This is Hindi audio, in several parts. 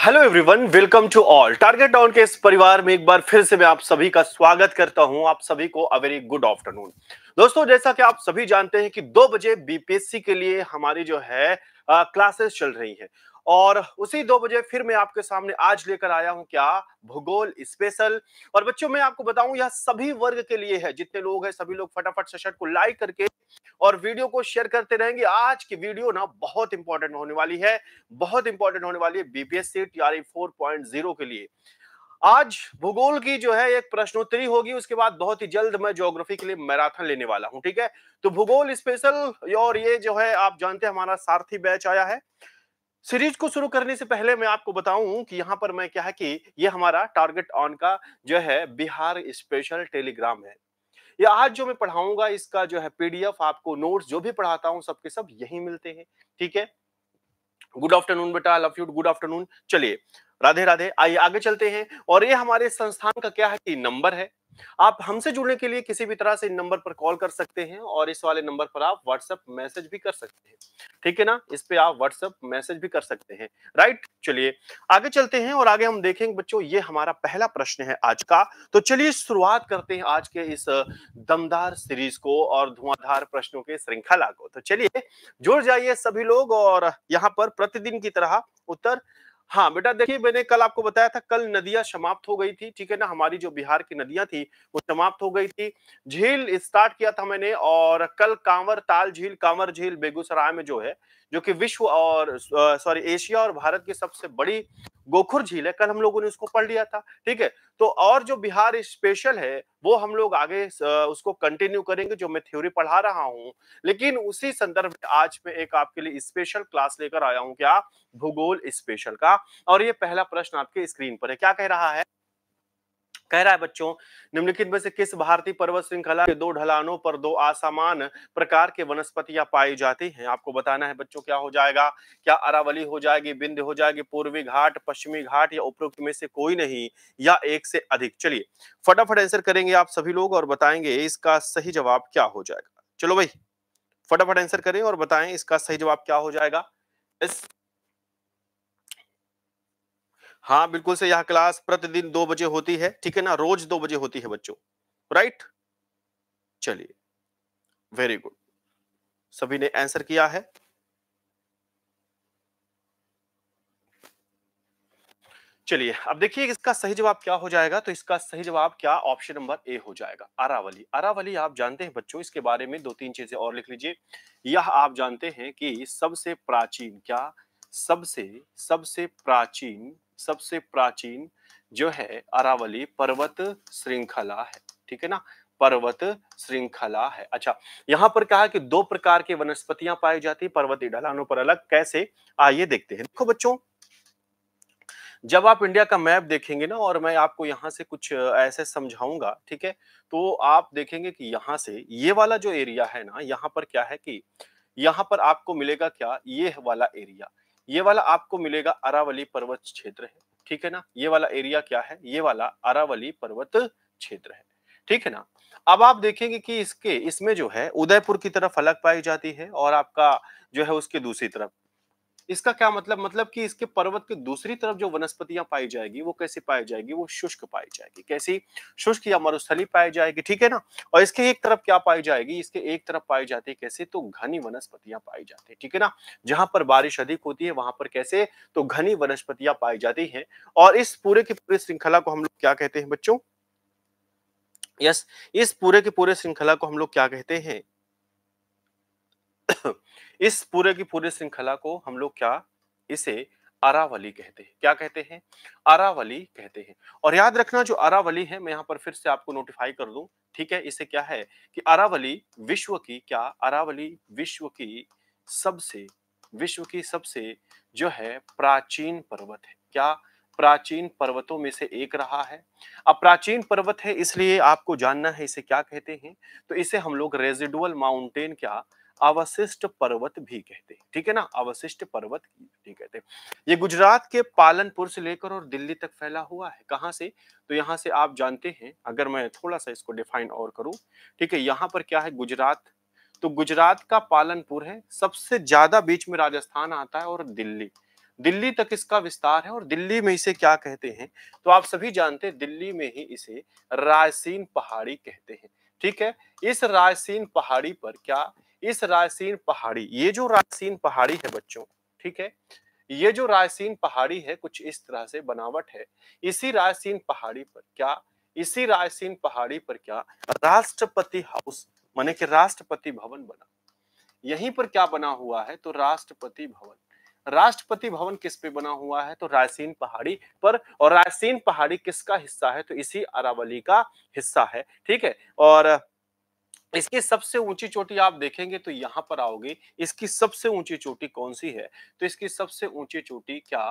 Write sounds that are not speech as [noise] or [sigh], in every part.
Hello everyone welcome to all target down के इस परिवार में एक बार फिर से मैं आप सभी का स्वागत करता हूं आप सभी को अ वेरी गुड आफ्टरनून दोस्तों जैसा कि आप सभी जानते हैं कि दो बजे बीपीएससी के लिए हमारी जो है क्लासेस चल रही है और उसी दो बजे फिर मैं आपके सामने आज लेकर आया हूं क्या भूगोल स्पेशल और बच्चों मैं आपको बताऊं यह सभी वर्ग के लिए है जितने लोग हैं सभी लोग फटाफट सेशन को लाइक करके और वीडियो को शेयर करते रहेंगे आज की वीडियो ना बहुत इंपॉर्टेंट होने वाली है बहुत इंपॉर्टेंट होने वाली है बीपीएससी टीआरई फोर के लिए आज भूगोल की जो है एक प्रश्नोत्तरी होगी उसके बाद बहुत ही जल्द मैं ज्योग्राफी के लिए मैराथन लेने वाला हूं ठीक है तो भूगोल स्पेशल और ये जो है आप जानते हैं हमारा सारथी बैच आया है सीरीज को शुरू करने से पहले मैं आपको बताऊं कि यहाँ पर मैं क्या है कि ये हमारा टारगेट ऑन का जो है बिहार स्पेशल टेलीग्राम है ये आज जो मैं पढ़ाऊंगा इसका जो है पीडीएफ आपको नोट्स जो भी पढ़ाता हूँ सबके सब यही मिलते हैं ठीक है गुड आफ्टरनून बेटा लव यू गुड आफ्टरनून चलिए राधे राधे आइए आगे चलते हैं और ये हमारे संस्थान का क्या है कि नंबर है आप हमसे जुड़ने के लिए किसी भी तरह से इन नंबर पर कॉल कर सकते हैं और इस वाले नंबर पर आप व्हाट्सएप मैसेज भी कर सकते हैं ठीक है ना इस पे आप व्हाट्सएप मैसेज भी कर सकते हैं राइट चलिए आगे चलते हैं और आगे हम देखेंगे बच्चों ये हमारा पहला प्रश्न है आज का तो चलिए शुरुआत करते हैं आज के इस दमदार सीरीज को और धुआंधार प्रश्नों के श्रृंखला को तो चलिए जुड़ जाइए सभी लोग और यहाँ पर प्रतिदिन की तरह उत्तर हाँ बेटा देखिए मैंने कल आपको बताया था कल नदियां समाप्त हो गई थी ठीक है ना हमारी जो बिहार की नदियां थी वो समाप्त हो गई थी झील स्टार्ट किया था मैंने और कल कांवर ताल झील कांवर झील बेगूसराय में जो है जो कि विश्व और सॉरी एशिया और भारत की सबसे बड़ी गोखुर झील है कल हम लोगों ने उसको पढ़ लिया था ठीक है तो और जो बिहार स्पेशल है वो हम लोग आगे उसको कंटिन्यू करेंगे जो मैं थ्योरी पढ़ा रहा हूँ लेकिन उसी संदर्भ में आज मैं एक आपके लिए स्पेशल क्लास लेकर आया हूँ क्या भूगोल स्पेशल का और ये पहला प्रश्न आपके स्क्रीन पर है क्या कह रहा है कह रहा है बच्चों निम्नलिखित में से किस भारतीय पर्वत श्रृंखला के दो ढलानों पर दो असामान प्रकार के वनस्पतियां पाई जाती हैं आपको बताना है बच्चों क्या हो जाएगा क्या अरावली हो जाएगी बिंद हो जाएगी पूर्वी घाट पश्चिमी घाट या उपरोक्त में से कोई नहीं या एक से अधिक चलिए फटाफट आंसर करेंगे आप सभी लोग और बताएंगे इसका सही जवाब क्या हो जाएगा चलो भाई फटाफट आंसर करें और बताएं इसका सही जवाब क्या हो जाएगा इस हाँ बिल्कुल से यह क्लास प्रतिदिन दो बजे होती है ठीक है ना रोज दो बजे होती है बच्चों राइट चलिए वेरी गुड सभी ने आंसर किया है चलिए अब देखिए इसका सही जवाब क्या हो जाएगा तो इसका सही जवाब क्या ऑप्शन नंबर ए हो जाएगा अरावली अरावली आप जानते हैं बच्चों इसके बारे में दो तीन चीजें और लिख लीजिए यह आप जानते हैं कि सबसे प्राचीन क्या सबसे सबसे प्राचीन सबसे प्राचीन जो है अरावली पर्वत श्रृंखला है ठीक है ना पर्वत श्रृंखला है अच्छा यहां पर कहा कि दो प्रकार की वनस्पतियां पाई जाती है पर्वतीय ढलानों पर अलग कैसे आइए देखते हैं देखो बच्चों जब आप इंडिया का मैप देखेंगे ना और मैं आपको यहाँ से कुछ ऐसे समझाऊंगा ठीक है तो आप देखेंगे कि यहाँ से ये वाला जो एरिया है ना यहाँ पर क्या है कि यहाँ पर आपको मिलेगा क्या ये वाला एरिया ये वाला आपको मिलेगा अरावली पर्वत क्षेत्र है ठीक है ना ये वाला एरिया क्या है ये वाला अरावली पर्वत क्षेत्र है ठीक है ना अब आप देखेंगे कि इसके इसमें जो है उदयपुर की तरफ अलग पाई जाती है और आपका जो है उसके दूसरी तरफ इसका क्या मतलब मतलब कि इसके पर्वत के दूसरी तरफ जो वनस्पतियां पाई जाएगी वो कैसे पाई जाएगी वो शुष्क पाई जाएगी कैसी शुष्क या मरुस्थली पाई जाएगी ठीक है ना और इसके एक तरफ क्या पाई जाएगी इसके एक तरफ पाई जाती है कैसे तो घनी वनस्पतियां पाई जाती है ठीक है ना जहां पर बारिश अधिक होती है वहां पर कैसे तो घनी वनस्पतियां पाई जाती है और इस पूरे की पूरी श्रृंखला को हम लोग क्या कहते हैं बच्चों यस इस पूरे के पूरे श्रृंखला को हम लोग क्या कहते हैं इस पूरे की पूरे श्रृंखला को हम लोग क्या इसे अरावली कहते हैं क्या कहते हैं अरावली कहते हैं और याद रखना जो अरावली है मैं यहाँ पर फिर से आपको नोटिफाई कर दूं ठीक है इसे क्या है कि अरावली विश्व की क्या अरावली विश्व की सबसे विश्व की सबसे जो है प्राचीन पर्वत है क्या प्राचीन पर्वतों में से एक रहा है अब प्राचीन पर्वत है इसलिए आपको जानना है इसे क्या कहते हैं तो इसे हम लोग रेजिडुअल माउंटेन क्या अवशिष्ट पर्वत भी कहते हैं ठीक है ना अवशिष्ट पर्वत भी कहते हैं ये गुजरात के पालनपुर से लेकर और दिल्ली तक फैला हुआ है कहाँ से तो यहाँ से आप जानते हैं अगर मैं थोड़ा सा इसको डिफाइन और करूं ठीक है यहाँ पर क्या है गुजरात तो गुजरात का पालनपुर है सबसे ज्यादा बीच में राजस्थान आता है और दिल्ली दिल्ली तक इसका विस्तार है और दिल्ली में इसे क्या कहते हैं तो आप सभी जानते हैं दिल्ली में ही इसे रायसीन पहाड़ी कहते हैं ठीक है इस रायसीन पहाड़ी पर क्या इस रायसीन पहाड़ी ये जो रायसीन पहाड़ी है बच्चों ठीक है ये जो रायसीन पहाड़ी है कुछ इस तरह से बनावट है इसी रायसीन पहाड़ी पर क्या इसी रायसीन पहाड़ी पर क्या राष्ट्रपति हाउस माने कि राष्ट्रपति भवन बना यहीं पर क्या बना हुआ है तो राष्ट्रपति भवन राष्ट्रपति भवन किस पे बना हुआ है तो रायसीन पहाड़ी पर और रायसीन पहाड़ी किसका हिस्सा है तो इसी अरावली का हिस्सा है ठीक है और इसकी सबसे ऊंची चोटी आप देखेंगे तो यहां पर आओगे इसकी सबसे ऊंची चोटी कौन सी है तो इसकी सबसे ऊंची चोटी क्या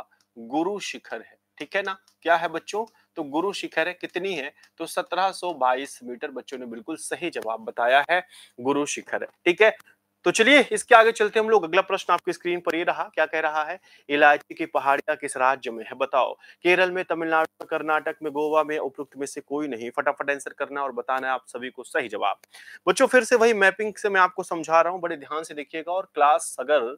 गुरु शिखर है ठीक है ना क्या है बच्चों तो गुरु शिखर है कितनी है तो 1722 मीटर बच्चों ने बिल्कुल सही जवाब बताया है गुरु शिखर है ठीक है तो चलिए इसके आगे चलते हम लोग अगला प्रश्न आपकी स्क्रीन पर ये रहा क्या कह रहा है इलायची की पहाड़ियां किस राज्य में है बताओ केरल में तमिलनाडु में कर्नाटक में गोवा में उपयुक्त में से कोई नहीं फटाफट आंसर करना और बताना है आप सभी को सही जवाब बच्चों फिर से वही मैपिंग से मैं आपको समझा रहा हूँ बड़े ध्यान से देखिएगा और क्लास अगर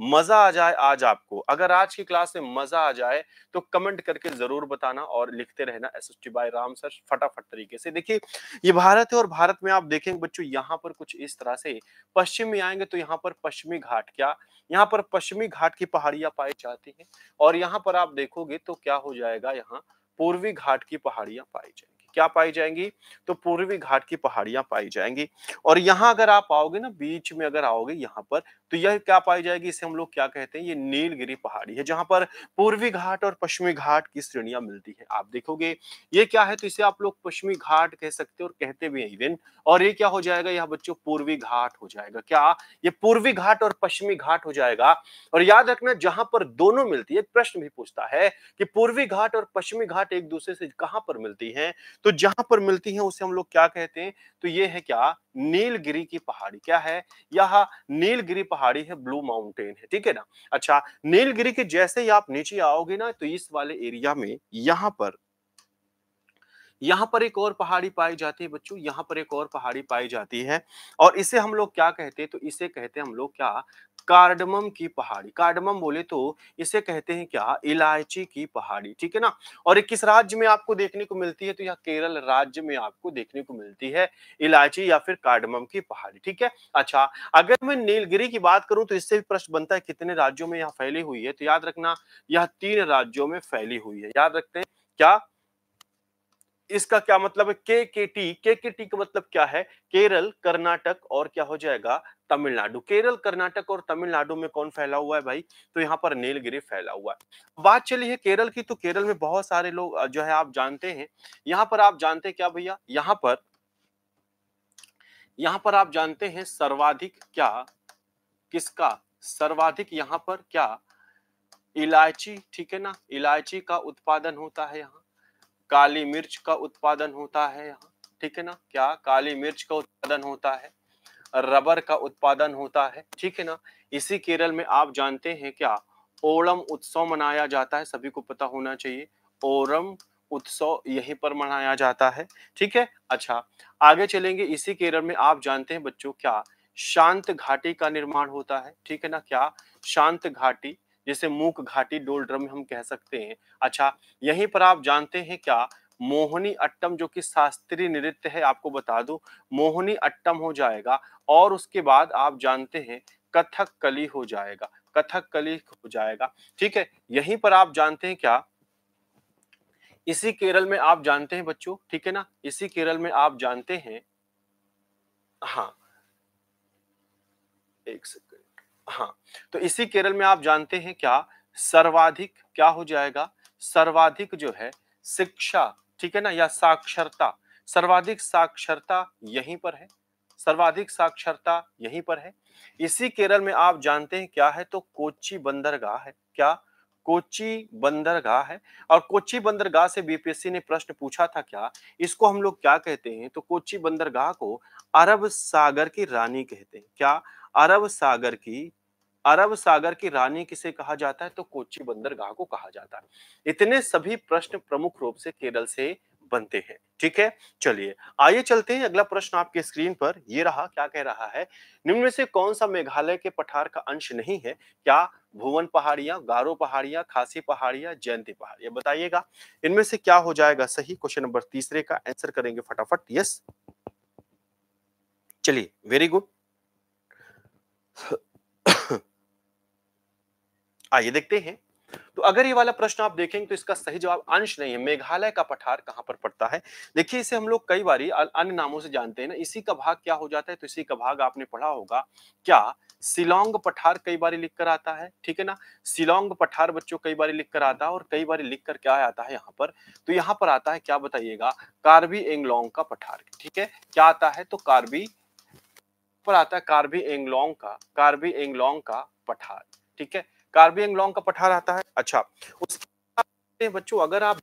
मजा आ जाए आज आपको अगर आज की क्लास में मजा आ जाए तो कमेंट करके जरूर बताना और लिखते रहना S S T by Ram sir फटाफट तरीके से देखिए ये भारत है और भारत में आप देखेंगे बच्चों यहाँ पर कुछ इस तरह से पश्चिम में आएंगे तो यहाँ पर पश्चिमी घाट क्या यहाँ पर पश्चिमी घाट की पहाड़ियां पाई जाती है और यहाँ पर आप देखोगे तो क्या हो जाएगा यहाँ पूर्वी घाट की पहाड़ियां पाई जाएंगी क्या पाई जाएंगी तो पूर्वी घाट की पहाड़ियां पाई जाएंगी और यहाँ अगर आप आओगे ना बीच में अगर आओगे यहाँ पर तो यह क्या पाई जाएगी इसे हम लोग क्या कहते हैं ये नीलगिरी पहाड़ी है जहां पर पूर्वी घाट और पश्चिमी घाट की श्रेणियां मिलती है आप देखोगे ये क्या है तो इसे आप लोग पश्चिमी घाट कह सकते हो और कहते भी हैं इवन और ये क्या हो जाएगा यह बच्चों पूर्वी घाट हो जाएगा क्या ये पूर्वी घाट और पश्चिमी घाट हो जाएगा और याद रखना जहां पर दोनों मिलती है प्रश्न भी पूछता है कि पूर्वी घाट और पश्चिमी घाट एक दूसरे से कहां पर मिलती है तो जहां पर मिलती है उसे हम लोग क्या कहते हैं तो ये है क्या नीलगिरी की पहाड़ी क्या है यह नीलगिरी पहाड़ी है ब्लू माउंटेन है ठीक है ना अच्छा नीलगिरी के जैसे ही आप नीचे आओगे ना तो इस वाले एरिया में यहां पर यहाँ पर एक और पहाड़ी पाई जाती है बच्चों यहाँ पर एक और पहाड़ी पाई जाती है और इसे हम लोग क्या कहते हैं तो इसे कहते हैं हम लोग क्या कार्डमम की पहाड़ी कार्डमम बोले तो इसे कहते हैं क्या इलायची की पहाड़ी ठीक है ना और ये किस राज्य में आपको देखने को मिलती है तो यह केरल राज्य में आपको देखने को मिलती है इलायची या फिर कार्डमम की पहाड़ी ठीक है अच्छा अगर मैं नीलगिरी की बात करूं तो इससे भी प्रश्न बनता है कितने राज्यों में यह फैली हुई है तो याद रखना यह तीन राज्यों में फैली हुई है याद रखते हैं क्या इसका क्या मतलब है के के टी के के टी का मतलब क्या है केरल कर्नाटक और क्या हो जाएगा तमिलनाडु केरल कर्नाटक और तमिलनाडु में कौन फैला हुआ है भाई तो यहाँ पर नीलगिरी फैला हुआ है बात चली है केरल की तो केरल में बहुत सारे लोग जो है आप जानते हैं यहाँ पर आप जानते हैं क्या भैया यहाँ पर यहाँ पर आप जानते हैं सर्वाधिक क्या किसका सर्वाधिक यहाँ पर क्या इलायची ठीक है ना इलायची का उत्पादन होता है यहाँ काली मिर्च का उत्पादन होता है यहाँ ठीक है ना क्या काली मिर्च का उत्पादन होता है रबर का उत्पादन होता है ठीक है ना इसी केरल में आप जानते हैं क्या ओणम उत्सव मनाया जाता है सभी को पता होना चाहिए ओरम उत्सव यहीं पर मनाया जाता है ठीक है अच्छा आगे चलेंगे इसी केरल में आप जानते हैं बच्चों क्या शांत घाटी का निर्माण होता है ठीक है ना क्या शांत घाटी जिसे मूक घाटी डोलड्रम हम कह सकते हैं अच्छा यहीं पर आप जानते हैं क्या मोहनी अट्टम जो कि शास्त्रीय नृत्य है आपको बता दूं मोहनी अट्टम हो जाएगा और उसके बाद आप जानते हैं कथक कली हो जाएगा कथक कली हो जाएगा ठीक है यहीं पर आप जानते हैं क्या इसी केरल में आप जानते हैं बच्चों ठीक है ना इसी केरल में आप जानते हैं हाँ एक सेकंड हाँ तो इसी केरल में आप जानते हैं क्या सर्वाधिक क्या हो जाएगा सर्वाधिक जो है शिक्षा ठीक है ना या साक्षरता सर्वाधिक साक्षरता यहीं पर है सर्वाधिक साक्षरता यहीं पर है इसी केरल में आप जानते हैं क्या है तो कोची बंदरगाह है क्या कोची बंदरगाह है और कोची बंदरगाह से बीपीएससी ने प्रश्न पूछा था क्या इसको हम लोग क्या कहते हैं तो कोची बंदरगाह को अरब सागर की रानी कहते हैं क्या अरब सागर की अरब सागर की रानी किसे कहा जाता है तो कोची बंदरगाह को कहा जाता है इतने सभी प्रश्न प्रमुख रूप से केरल से बनते हैं ठीक है चलिए आइए चलते हैं अगला प्रश्न आपके स्क्रीन पर ये रहा क्या कह रहा है निम्न में से कौन सा मेघालय के पठार का अंश नहीं है क्या भुवन पहाड़ियां गारो पहाड़ियां खासी पहाड़ियां जयंती पहाड़ियां बताइएगा इनमें से क्या हो जाएगा सही क्वेश्चन नंबर तीसरे का आंसर करेंगे फटाफट यस चलिए वेरी गुड आइए देखते हैं तो अगर ये वाला प्रश्न आप देखेंगे तो इसका सही जवाब अंश नहीं है मेघालय का पठार कहां पर पड़ता है देखिए इसे हम लोग कई बार अन्य नामों से जानते हैं ना इसी का भाग क्या हो जाता है तो इसी का भाग आपने पढ़ा होगा क्या सिलोंग पठार कई बार लिख कर आता है ठीक है ना सिलोंग पठार बच्चों कई बार लिख कर आता है और कई बार लिख कर क्या आता है यहाँ पर तो यहाँ पर आता है क्या बताइएगा कार्बी एंगलोंग का पठार ठीक है क्या आता है तो कार्बी ऊपर आता है कार्बी एंगलोंग का कार्बी एंगलोंग का पठार ठीक है कार्बी एंगलोंग का पठार आता है अच्छा उसके बच्चों अगर आप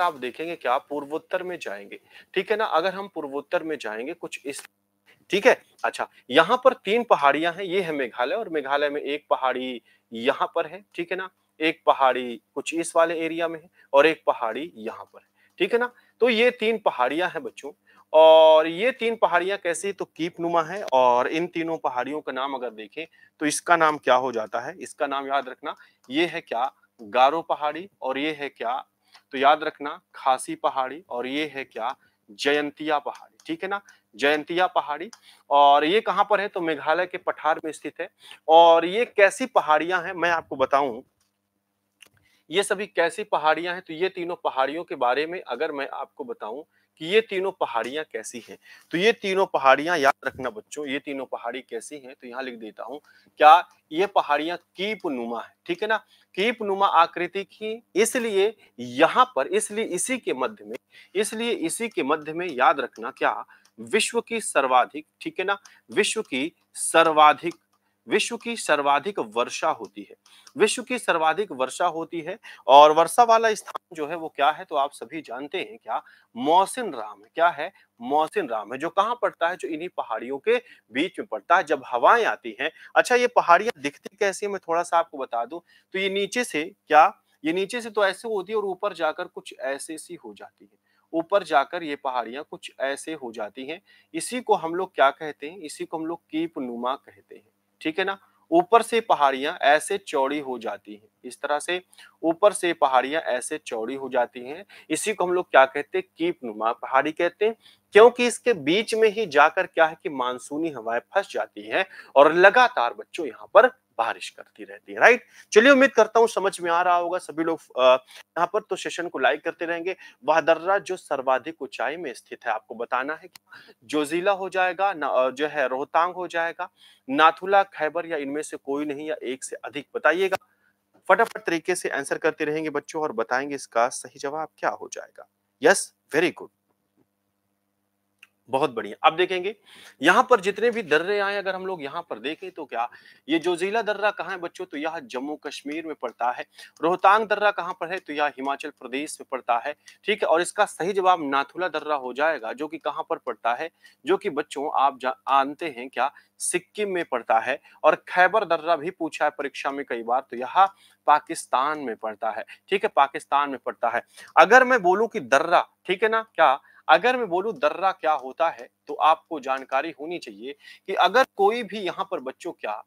आप देखेंगे क्या पूर्वोत्तर में जाएंगे ठीक है ना अगर हम पूर्वोत्तर में जाएंगे कुछ इस ठीक है अच्छा यहाँ पर तीन पहाड़ियां हैं ये है मेघालय और मेघालय में एक पहाड़ी यहाँ पर है ठीक है ना एक पहाड़ी कुछ इस वाले एरिया में है और एक पहाड़ी यहाँ पर है ठीक है ना तो ये तीन पहाड़ियां हैं बच्चों और ये तीन पहाड़ियां कैसी तो कीप नुमा है और इन तीनों पहाड़ियों का नाम अगर देखें तो इसका नाम क्या हो जाता है इसका नाम याद रखना ये है क्या गारो पहाड़ी और ये है क्या तो याद रखना खासी पहाड़ी और ये है क्या जयंतिया पहाड़ी ठीक है ना जयंतिया पहाड़ी और ये कहाँ पर है तो मेघालय के पठार में स्थित है और ये कैसी पहाड़ियां हैं मैं आपको बताऊं ये सभी कैसी पहाड़ियां हैं तो ये तीनों पहाड़ियों के बारे में अगर मैं आपको बताऊं कि ये तीनों पहाड़ियां कैसी हैं तो ये तीनों पहाड़ियां याद रखना बच्चों ये तीनों पहाड़ी कैसी हैं तो यहाँ लिख देता हूं क्या ये पहाड़ियां कीप नुमा है ठीक है ना कीप नुमा आकृति की इसलिए यहाँ पर इसलिए इसी के मध्य में इसलिए इसी के मध्य में याद रखना क्या विश्व की सर्वाधिक ठीक है ना विश्व की सर्वाधिक विश्व की सर्वाधिक वर्षा होती है विश्व की सर्वाधिक वर्षा होती है और वर्षा वाला स्थान जो है वो क्या है तो आप सभी जानते हैं क्या मौसिन राम है क्या है मौसिन राम है जो कहाँ पड़ता है जो इन्हीं पहाड़ियों के बीच में पड़ता है जब हवाएं आती हैं अच्छा ये पहाड़ियां दिखती कैसी मैं थोड़ा सा आपको बता दू तो ये नीचे से क्या ये नीचे से तो ऐसे होती है और ऊपर जाकर कुछ ऐसे सी हो जाती है ऊपर जाकर ये पहाड़ियाँ कुछ ऐसे हो जाती हैं इसी को हम लोग क्या कहते हैं इसी को हम लोग कीप नुमा कहते हैं ठीक है ना ऊपर से पहाड़ियां ऐसे चौड़ी हो जाती हैं इस तरह से ऊपर से पहाड़ियां ऐसे चौड़ी हो जाती हैं इसी को हम लोग क्या कहते हैं कीप नुमा पहाड़ी कहते हैं क्योंकि इसके बीच में ही जाकर क्या है कि मानसूनी हवाएं फंस जाती हैं और लगातार बच्चों यहाँ पर बारिश करती रहती है राइट चलिए उम्मीद करता हूँ समझ में आ रहा होगा सभी लोग यहाँ पर तो सेशन को लाइक करते रहेंगे वह दर्रा जो सर्वाधिक ऊंचाई में स्थित है आपको बताना है कि जोजिला हो जाएगा जो है रोहतांग हो जाएगा नाथुला खैबर या इनमें से कोई नहीं या एक से अधिक बताइएगा फटाफट तरीके से आंसर करते रहेंगे बच्चों और बताएंगे इसका सही जवाब क्या हो जाएगा यस वेरी गुड बहुत बढ़िया अब देखेंगे यहाँ पर जितने भी दर्रे आए अगर हम लोग यहाँ पर देखें तो क्या ये जो जिला दर्रा कहाँ है बच्चों तो यह जम्मू कश्मीर में पड़ता है रोहतांग दर्रा कहाँ पर है तो यह हिमाचल प्रदेश में पड़ता है ठीक है और इसका सही जवाब नाथुला दर्रा हो जाएगा जो कि कहाँ पर पड़ता है जो कि बच्चों आप जानते हैं क्या सिक्किम में पड़ता है और खैबर दर्रा भी पूछा है परीक्षा में कई बार तो यह पाकिस्तान में पड़ता है ठीक है पाकिस्तान में पड़ता है अगर मैं बोलूँ कि दर्रा ठीक है ना क्या अगर मैं बोलूं दर्रा क्या होता है तो आपको जानकारी होनी चाहिए कि अगर कोई भी यहाँ पर बच्चों क्या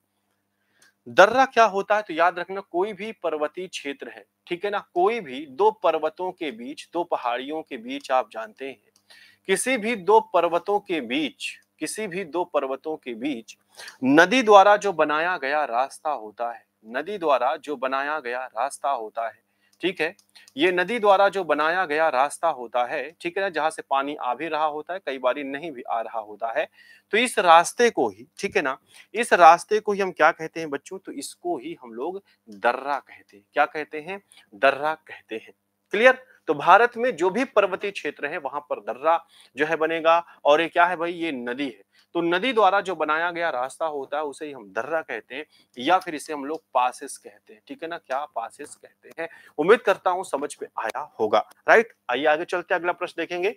दर्रा क्या होता है तो याद रखना कोई भी पर्वतीय क्षेत्र है ठीक है ना कोई भी दो पर्वतों के बीच दो पहाड़ियों के बीच आप जानते हैं किसी भी दो पर्वतों के बीच किसी भी दो पर्वतों के बीच नदी द्वारा जो बनाया गया रास्ता होता है नदी द्वारा जो बनाया गया रास्ता होता है ठीक है ये नदी द्वारा जो बनाया गया रास्ता होता है ठीक है ना जहां से पानी आ भी रहा होता है कई बार नहीं भी आ रहा होता है तो इस रास्ते को ही ठीक है ना इस रास्ते को ही हम क्या कहते हैं बच्चों तो इसको ही हम लोग दर्रा कहते हैं क्या कहते हैं दर्रा कहते हैं क्लियर तो भारत में जो भी पर्वतीय क्षेत्र है वहां पर दर्रा जो है बनेगा और ये क्या है भाई ये नदी है तो नदी द्वारा जो बनाया गया रास्ता होता है उसे हम दर्रा कहते हैं या फिर इसे हम लोग पासिस कहते हैं ठीक है ना क्या पासिस कहते हैं उम्मीद करता हूं समझ में आया होगा राइट आइए आगे चलते अगला प्रश्न देखेंगे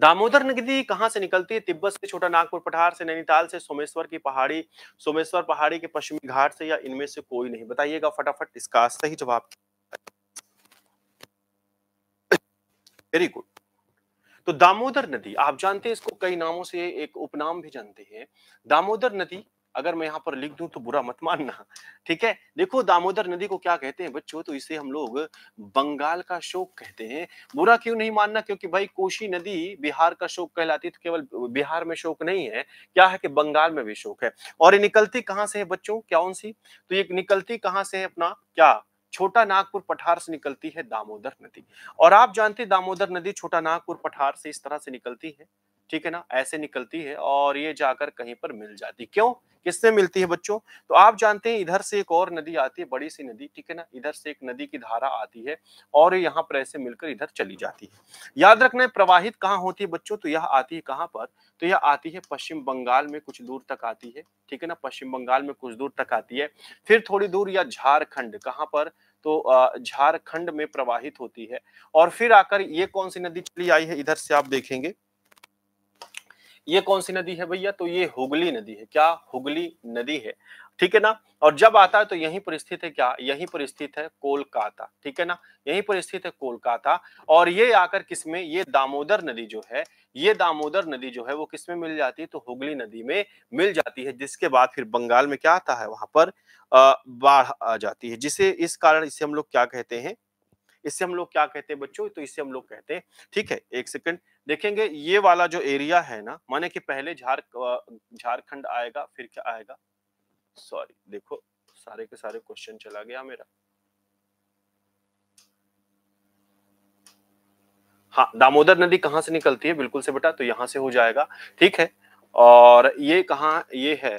दामोदर नदी कहाँ से निकलती है तिब्बत से छोटा नागपुर पठार से नैनीताल से सोमेश्वर की पहाड़ी सोमेश्वर पहाड़ी के पश्चिमी घाट से या इनमें से कोई नहीं बताइएगा फटाफट इसका सही जवाब वेरी गुड तो दामोदर नदी आप जानते हैं इसको कई नामों से एक उपनाम भी जानते हैं दामोदर नदी अगर मैं यहाँ पर लिख दूं तो बुरा मत मानना ठीक है देखो दामोदर नदी को क्या कहते हैं बच्चों तो इसे हम लोग बंगाल का शोक कहते हैं बुरा क्यों नहीं मानना क्योंकि भाई कोशी नदी बिहार का शोक कहलाती तो केवल बिहार में शोक नहीं है क्या है कि बंगाल में भी शोक है और ये निकलती कहाँ से है बच्चों क्या सी तो ये निकलती कहाँ से है अपना क्या छोटा नागपुर पठार से निकलती है दामोदर नदी और आप जानते हैं दामोदर नदी छोटा नागपुर पठार से इस तरह से निकलती है ठीक है ना ऐसे निकलती है और ये जाकर कहीं पर मिल जाती क्यों किससे मिलती है बच्चों तो आप जानते हैं इधर से एक और नदी आती है बड़ी सी नदी ठीक है ना इधर से एक नदी की धारा आती है और यहाँ पर ऐसे मिलकर इधर चली जाती है याद रखना है प्रवाहित कहाँ होती है बच्चों तो यह आती है कहाँ पर तो यह आती है पश्चिम बंगाल में कुछ दूर तक आती है ठीक है ना पश्चिम बंगाल में कुछ दूर तक आती है फिर थोड़ी दूर या झारखंड कहाँ पर तो झारखंड में प्रवाहित होती है और फिर आकर ये कौन सी नदी चली आई है इधर से आप देखेंगे ये कौन सी नदी है भैया तो ये हुगली नदी है क्या हुगली नदी है ठीक है ना और जब आता है तो यही पर स्थित है क्या यही पर स्थित है कोलकाता ठीक है ना यही पर स्थित है कोलकाता और ये आकर किसमें ये दामोदर नदी जो है ये दामोदर नदी जो है वो किसमें मिल जाती है तो हुगली नदी में मिल जाती है जिसके बाद फिर बंगाल में क्या आता है वहां पर बाढ़ आ जाती है जिसे इस कारण इसे हम लोग क्या कहते हैं इससे हम लोग क्या कहते हैं बच्चों तो इसे हम लोग कहते हैं ठीक है एक सेकंड देखेंगे ये वाला जो एरिया है ना माने कि पहले झार झारखंड आएगा फिर क्या आएगा सॉरी देखो सारे के सारे क्वेश्चन चला गया मेरा हाँ दामोदर नदी कहां से निकलती है बिल्कुल से बेटा तो यहां से हो जाएगा ठीक है और ये कहा ये है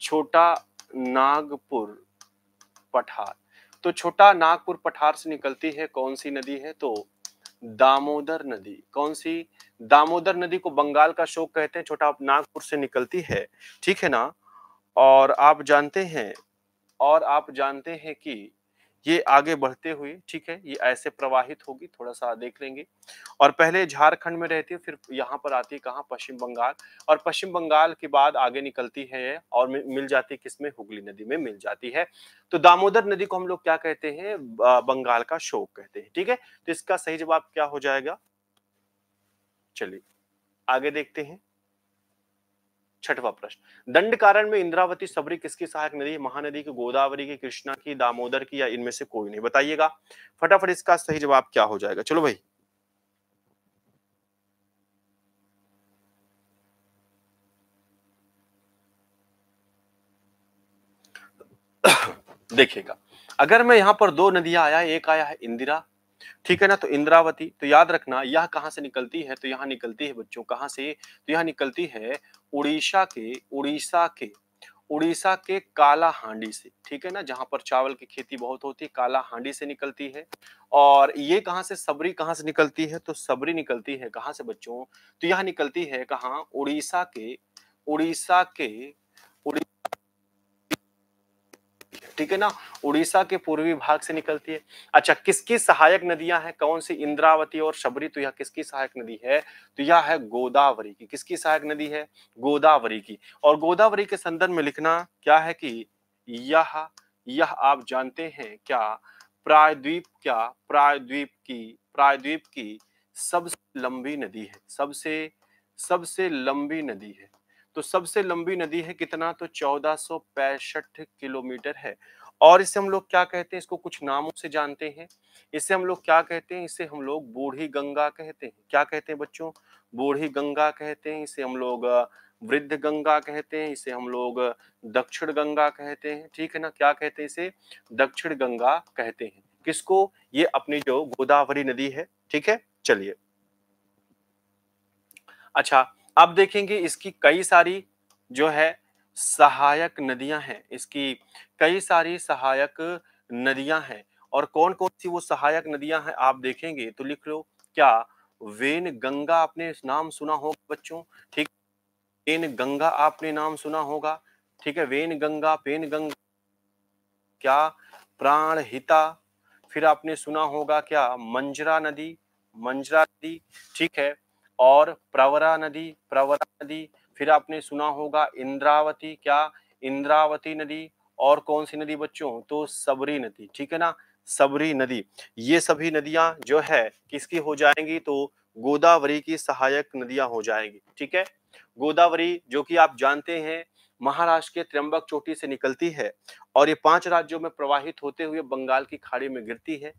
छोटा नागपुर पठार तो छोटा नागपुर पठार से निकलती है कौन सी नदी है तो दामोदर नदी कौन सी दामोदर नदी को बंगाल का शोक कहते हैं छोटा नागपुर से निकलती है ठीक है ना और आप जानते हैं और आप जानते हैं कि ये आगे बढ़ते हुए ठीक है ये ऐसे प्रवाहित होगी थोड़ा सा देख लेंगे और पहले झारखंड में रहती है फिर यहाँ पर आती है कहाँ पश्चिम बंगाल और पश्चिम बंगाल के बाद आगे निकलती है और मिल जाती है किसमें हुगली नदी में मिल जाती है तो दामोदर नदी को हम लोग क्या कहते हैं बंगाल का शोक कहते हैं ठीक है तो इसका सही जवाब क्या हो जाएगा चलिए आगे देखते हैं छठवा प्रश्न दंड कारण में इंद्रावती सबरी किसकी सहायक नदी महानदी की गोदावरी की कृष्णा की दामोदर की या इनमें से कोई नहीं बताइएगा फटाफट इसका सही जवाब क्या हो जाएगा चलो भाई [coughs] देखिएगा अगर मैं यहां पर दो नदियां आया एक आया है इंदिरा ठीक है ना तो इंद्रावती तो याद रखना यह कहाँ से निकलती है तो यहाँ निकलती है बच्चों कहाँ से तो यह निकलती है उड़ीसा के उड़ीसा के उड़ीसा के काला हांडी से ठीक है ना जहां पर चावल की खेती बहुत होती है काला हांडी से निकलती है और ये कहां से सबरी कहां से निकलती है तो सबरी निकलती है कहाँ से बच्चों तो यहां निकलती है कहा उड़ीसा के उड़ीसा के ठीक है ना उड़ीसा के पूर्वी भाग से निकलती है अच्छा किसकी सहायक नदियां हैं कौन सी इंद्रावती और शबरी तो यह किसकी सहायक नदी है तो यह है गोदावरी की किसकी सहायक नदी है गोदावरी की और गोदावरी के संदर्भ में लिखना क्या है कि यह यह आप जानते हैं क्या प्रायद्वीप क्या प्रायद्वीप की प्रायद्वीप की सबसे लंबी नदी है सबसे सबसे लंबी नदी है तो सबसे लंबी नदी है कितना तो चौदह किलोमीटर है और इसे हम लोग क्या कहते हैं इसको कुछ नामों से जानते हैं इसे हम लोग क्या कहते हैं इसे हम लोग बूढ़ी गंगा कहते हैं क्या कहते हैं बच्चों बूढ़ी गंगा कहते हैं इसे हम लोग वृद्ध गंगा कहते हैं इसे हम लोग दक्षिण गंगा कहते हैं ठीक है ना क्या कहते हैं इसे दक्षिण गंगा कहते हैं किसको ये अपनी जो गोदावरी नदी है ठीक है चलिए अच्छा आप देखेंगे इसकी कई सारी जो है सहायक नदियां हैं इसकी कई सारी सहायक नदियां हैं और कौन कौन सी वो सहायक नदियां हैं आप देखेंगे तो लिख लो क्या वेन गंगा आपने नाम सुना होगा बच्चों ठीक पेन गंगा आपने नाम सुना होगा ठीक है वेन गंगा पेन गंगा क्या प्राण हिता फिर आपने सुना होगा क्या मंजरा नदी मंजरा नदी ठीक है और प्रवरा नदी प्रवरा नदी फिर आपने सुना होगा इंद्रावती क्या इंद्रावती नदी और कौन सी नदी बच्चों तो सबरी नदी ठीक है ना सबरी नदी ये सभी नदियां जो है किसकी हो जाएंगी तो गोदावरी की सहायक नदियां हो जाएंगी ठीक है गोदावरी जो कि आप जानते हैं महाराष्ट्र के त्र्यंबक चोटी से निकलती है और ये पांच राज्यों में प्रवाहित होते हुए बंगाल की खाड़ी में गिरती है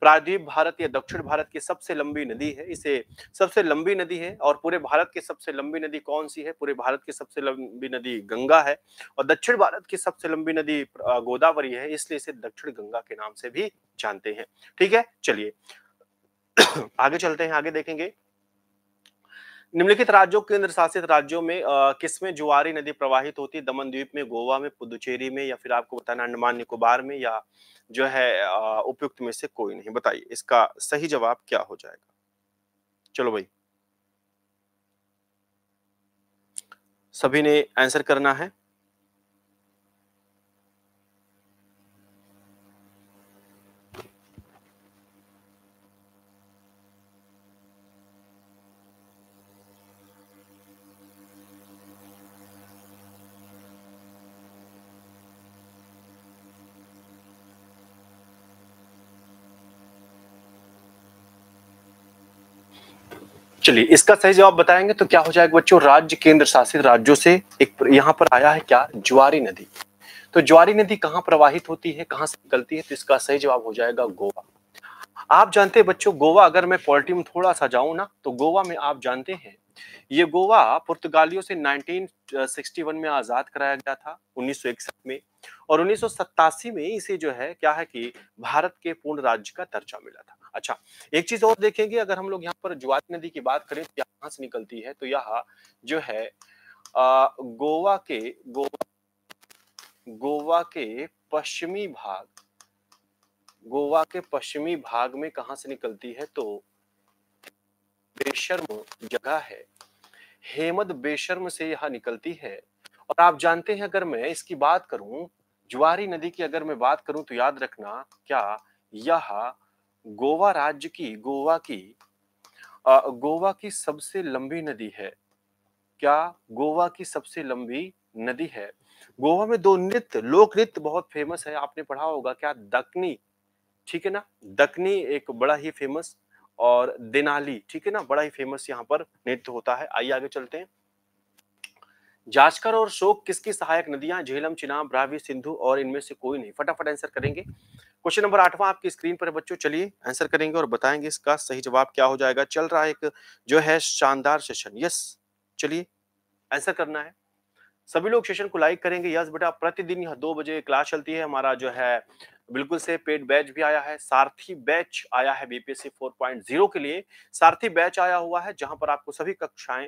प्रायद्वीप भारत या दक्षिण भारत की सबसे लंबी नदी है इसे सबसे लंबी नदी है और पूरे भारत की सबसे लंबी नदी कौन सी है पूरे भारत की सबसे लंबी नदी गंगा है और दक्षिण भारत की सबसे लंबी नदी गोदावरी है इसलिए इसे दक्षिण गंगा के नाम से भी जानते हैं ठीक है चलिए [coughs] आगे चलते हैं आगे देखेंगे निम्नलिखित राज्यों केंद्र शासित राज्यों में किसमें जुआरी नदी प्रवाहित होती है दमन द्वीप में गोवा में पुदुचेरी में या फिर आपको बताना अंडमान निकोबार में या जो है उपयुक्त में से कोई नहीं बताइए इसका सही जवाब क्या हो जाएगा चलो भाई सभी ने आंसर करना है चलिए इसका सही जवाब बताएंगे तो क्या हो जाएगा बच्चों राज्य केंद्र शासित राज्यों से एक यहाँ पर आया है क्या ज्वारी नदी तो ज्वारी नदी कहाँ प्रवाहित होती है कहाँ से निकलती है तो इसका सही जवाब हो जाएगा गोवा आप जानते हैं बच्चों गोवा अगर मैं पॉलिटी में थोड़ा सा जाऊं ना तो गोवा में आप जानते हैं ये गोवा पुर्तगालियों से 1961 में आज़ाद कराया गया था उन्नीस में और उन्नीस में इसे जो है क्या है कि भारत के पूर्ण राज्य का दर्जा मिला था अच्छा एक चीज और देखेंगे अगर हम लोग यहाँ पर ज्वाति नदी की बात करें तो यहाँ से निकलती है तो यह जो है आ, गोवा के गोवा गोवा के पश्चिमी भाग गोवा के पश्चिमी भाग में कहा से निकलती है तो बेशर्म जगह है हेमद बेशर्म से यह निकलती है और आप जानते हैं अगर मैं इसकी बात करूं ज्वारी नदी की अगर मैं बात करूं तो याद रखना क्या यह गोवा राज्य की गोवा की गोवा की सबसे लंबी नदी है क्या गोवा की सबसे लंबी नदी है गोवा में दो नृत्य लोक नृत्य बहुत फेमस है आपने पढ़ा होगा क्या दकनी ठीक है ना दकनी एक बड़ा ही फेमस और देनाली ठीक है ना बड़ा ही फेमस यहाँ पर नृत्य होता है आइए आगे चलते हैं जाचकर और शोक किसकी सहायक नदियां झेलम चिनाब रावी सिंधु और इनमें से कोई नहीं फटाफट आंसर करेंगे क्वेश्चन नंबर आठवां आपकी स्क्रीन पर बच्चों चलिए आंसर करेंगे और बताएंगे इसका सही जवाब क्या हो जाएगा चल रहा है एक जो है शानदार सेशन यस चलिए आंसर करना है सभी लोग सेशन को लाइक करेंगे यस बेटा प्रतिदिन यह दो बजे क्लास चलती है हमारा जो है बिल्कुल से पेड बैच भी आया है सारथी बैच आया है बीपीएससी 4.0 के लिए सारथी बैच आया हुआ है जहां पर आपको सभी कक्षाएं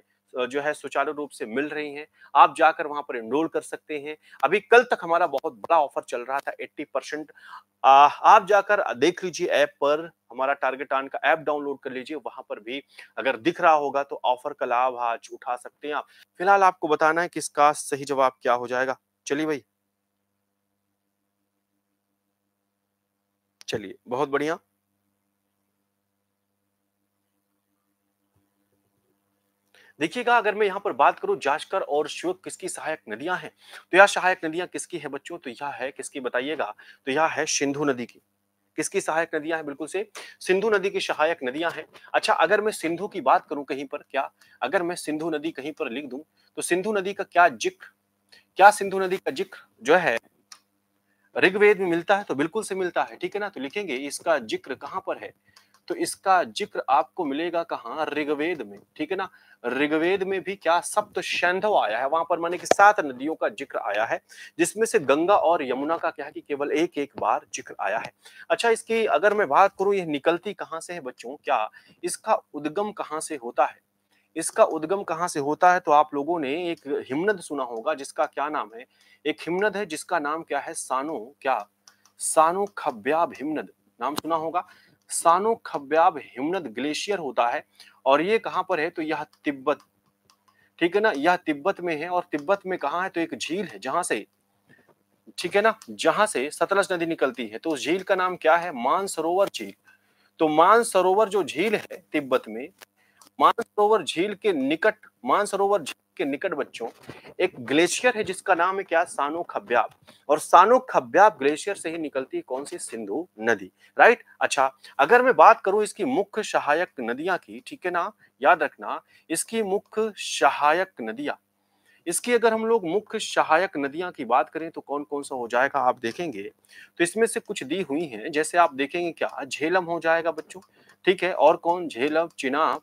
जो है सुचारू रूप से मिल रही हैं आप जाकर वहां पर एनरोल कर सकते हैं अभी कल तक हमारा बहुत बड़ा ऑफर चल रहा था 80 परसेंट आप जाकर देख लीजिए ऐप पर हमारा टारगेट आन का ऐप डाउनलोड कर लीजिए वहां पर भी अगर दिख रहा होगा तो ऑफर का लाभ आज उठा सकते हैं आप फिलहाल आपको बताना है कि इसका सही जवाब क्या हो जाएगा चलिए भाई चलिए बहुत बढ़िया देखिएगा अगर मैं यहाँ पर बात करूँ जाशकर और श्योक किसकी सहायक नदियां हैं तो यह सहायक नदियां किसकी है बच्चों तो यह है किसकी बताइएगा तो यह है सिंधु नदी की किसकी सहायक नदियां हैं बिल्कुल से सिंधु नदी की सहायक नदियां हैं अच्छा अगर मैं सिंधु की बात करूं कहीं पर क्या अगर मैं सिंधु नदी कहीं पर लिख दूं तो सिंधु नदी का क्या जिक्र क्या सिंधु नदी का जिक्र जो है ऋग्वेद में मिलता है तो बिल्कुल से मिलता है ठीक है ना तो लिखेंगे इसका जिक्र कहाँ पर है तो इसका जिक्र आपको मिलेगा कहाँ ऋग्वेद में ठीक है ना ऋग्वेद में भी क्या सप्त सैंधव आया है वहां पर माने कि सात नदियों का जिक्र आया है जिसमें से गंगा और यमुना का क्या है कि केवल एक एक बार जिक्र आया है अच्छा इसकी अगर मैं बात करूं यह निकलती कहाँ से है बच्चों क्या इसका उद्गम कहाँ से होता है इसका उद्गम कहाँ से होता है तो आप लोगों ने एक हिमनद सुना होगा जिसका क्या नाम है एक हिमनद है जिसका नाम क्या है सानो क्या सानो खब्याब हिमनद नाम सुना होगा सानो खब्याब हिमनद ग्लेशियर होता है और ये कहाँ पर है तो यह तिब्बत ठीक है ना यह तिब्बत में है और तिब्बत में कहा है तो एक झील है जहां से ठीक है ना जहां से सतलज नदी निकलती है तो उस झील का नाम क्या है मानसरोवर झील तो मानसरोवर जो झील है तिब्बत में मानसरोवर झील के निकट मानसरोवर झील के निकट बच्चों एक ग्लेशियर है जिसका नाम है क्या सानो खब्याब और सानो खब्याब ग्लेशियर से ही निकलती है कौन सी सिंधु नदी राइट अच्छा अगर मैं बात करूं इसकी मुख्य सहायक नदियां की ठीक है ना याद रखना इसकी मुख्य सहायक नदियां इसकी अगर हम लोग मुख्य सहायक नदियां की बात करें तो कौन कौन सा हो जाएगा आप देखेंगे तो इसमें से कुछ दी हुई हैं जैसे आप देखेंगे क्या झेलम हो जाएगा बच्चों ठीक है और कौन झेलम चिनाब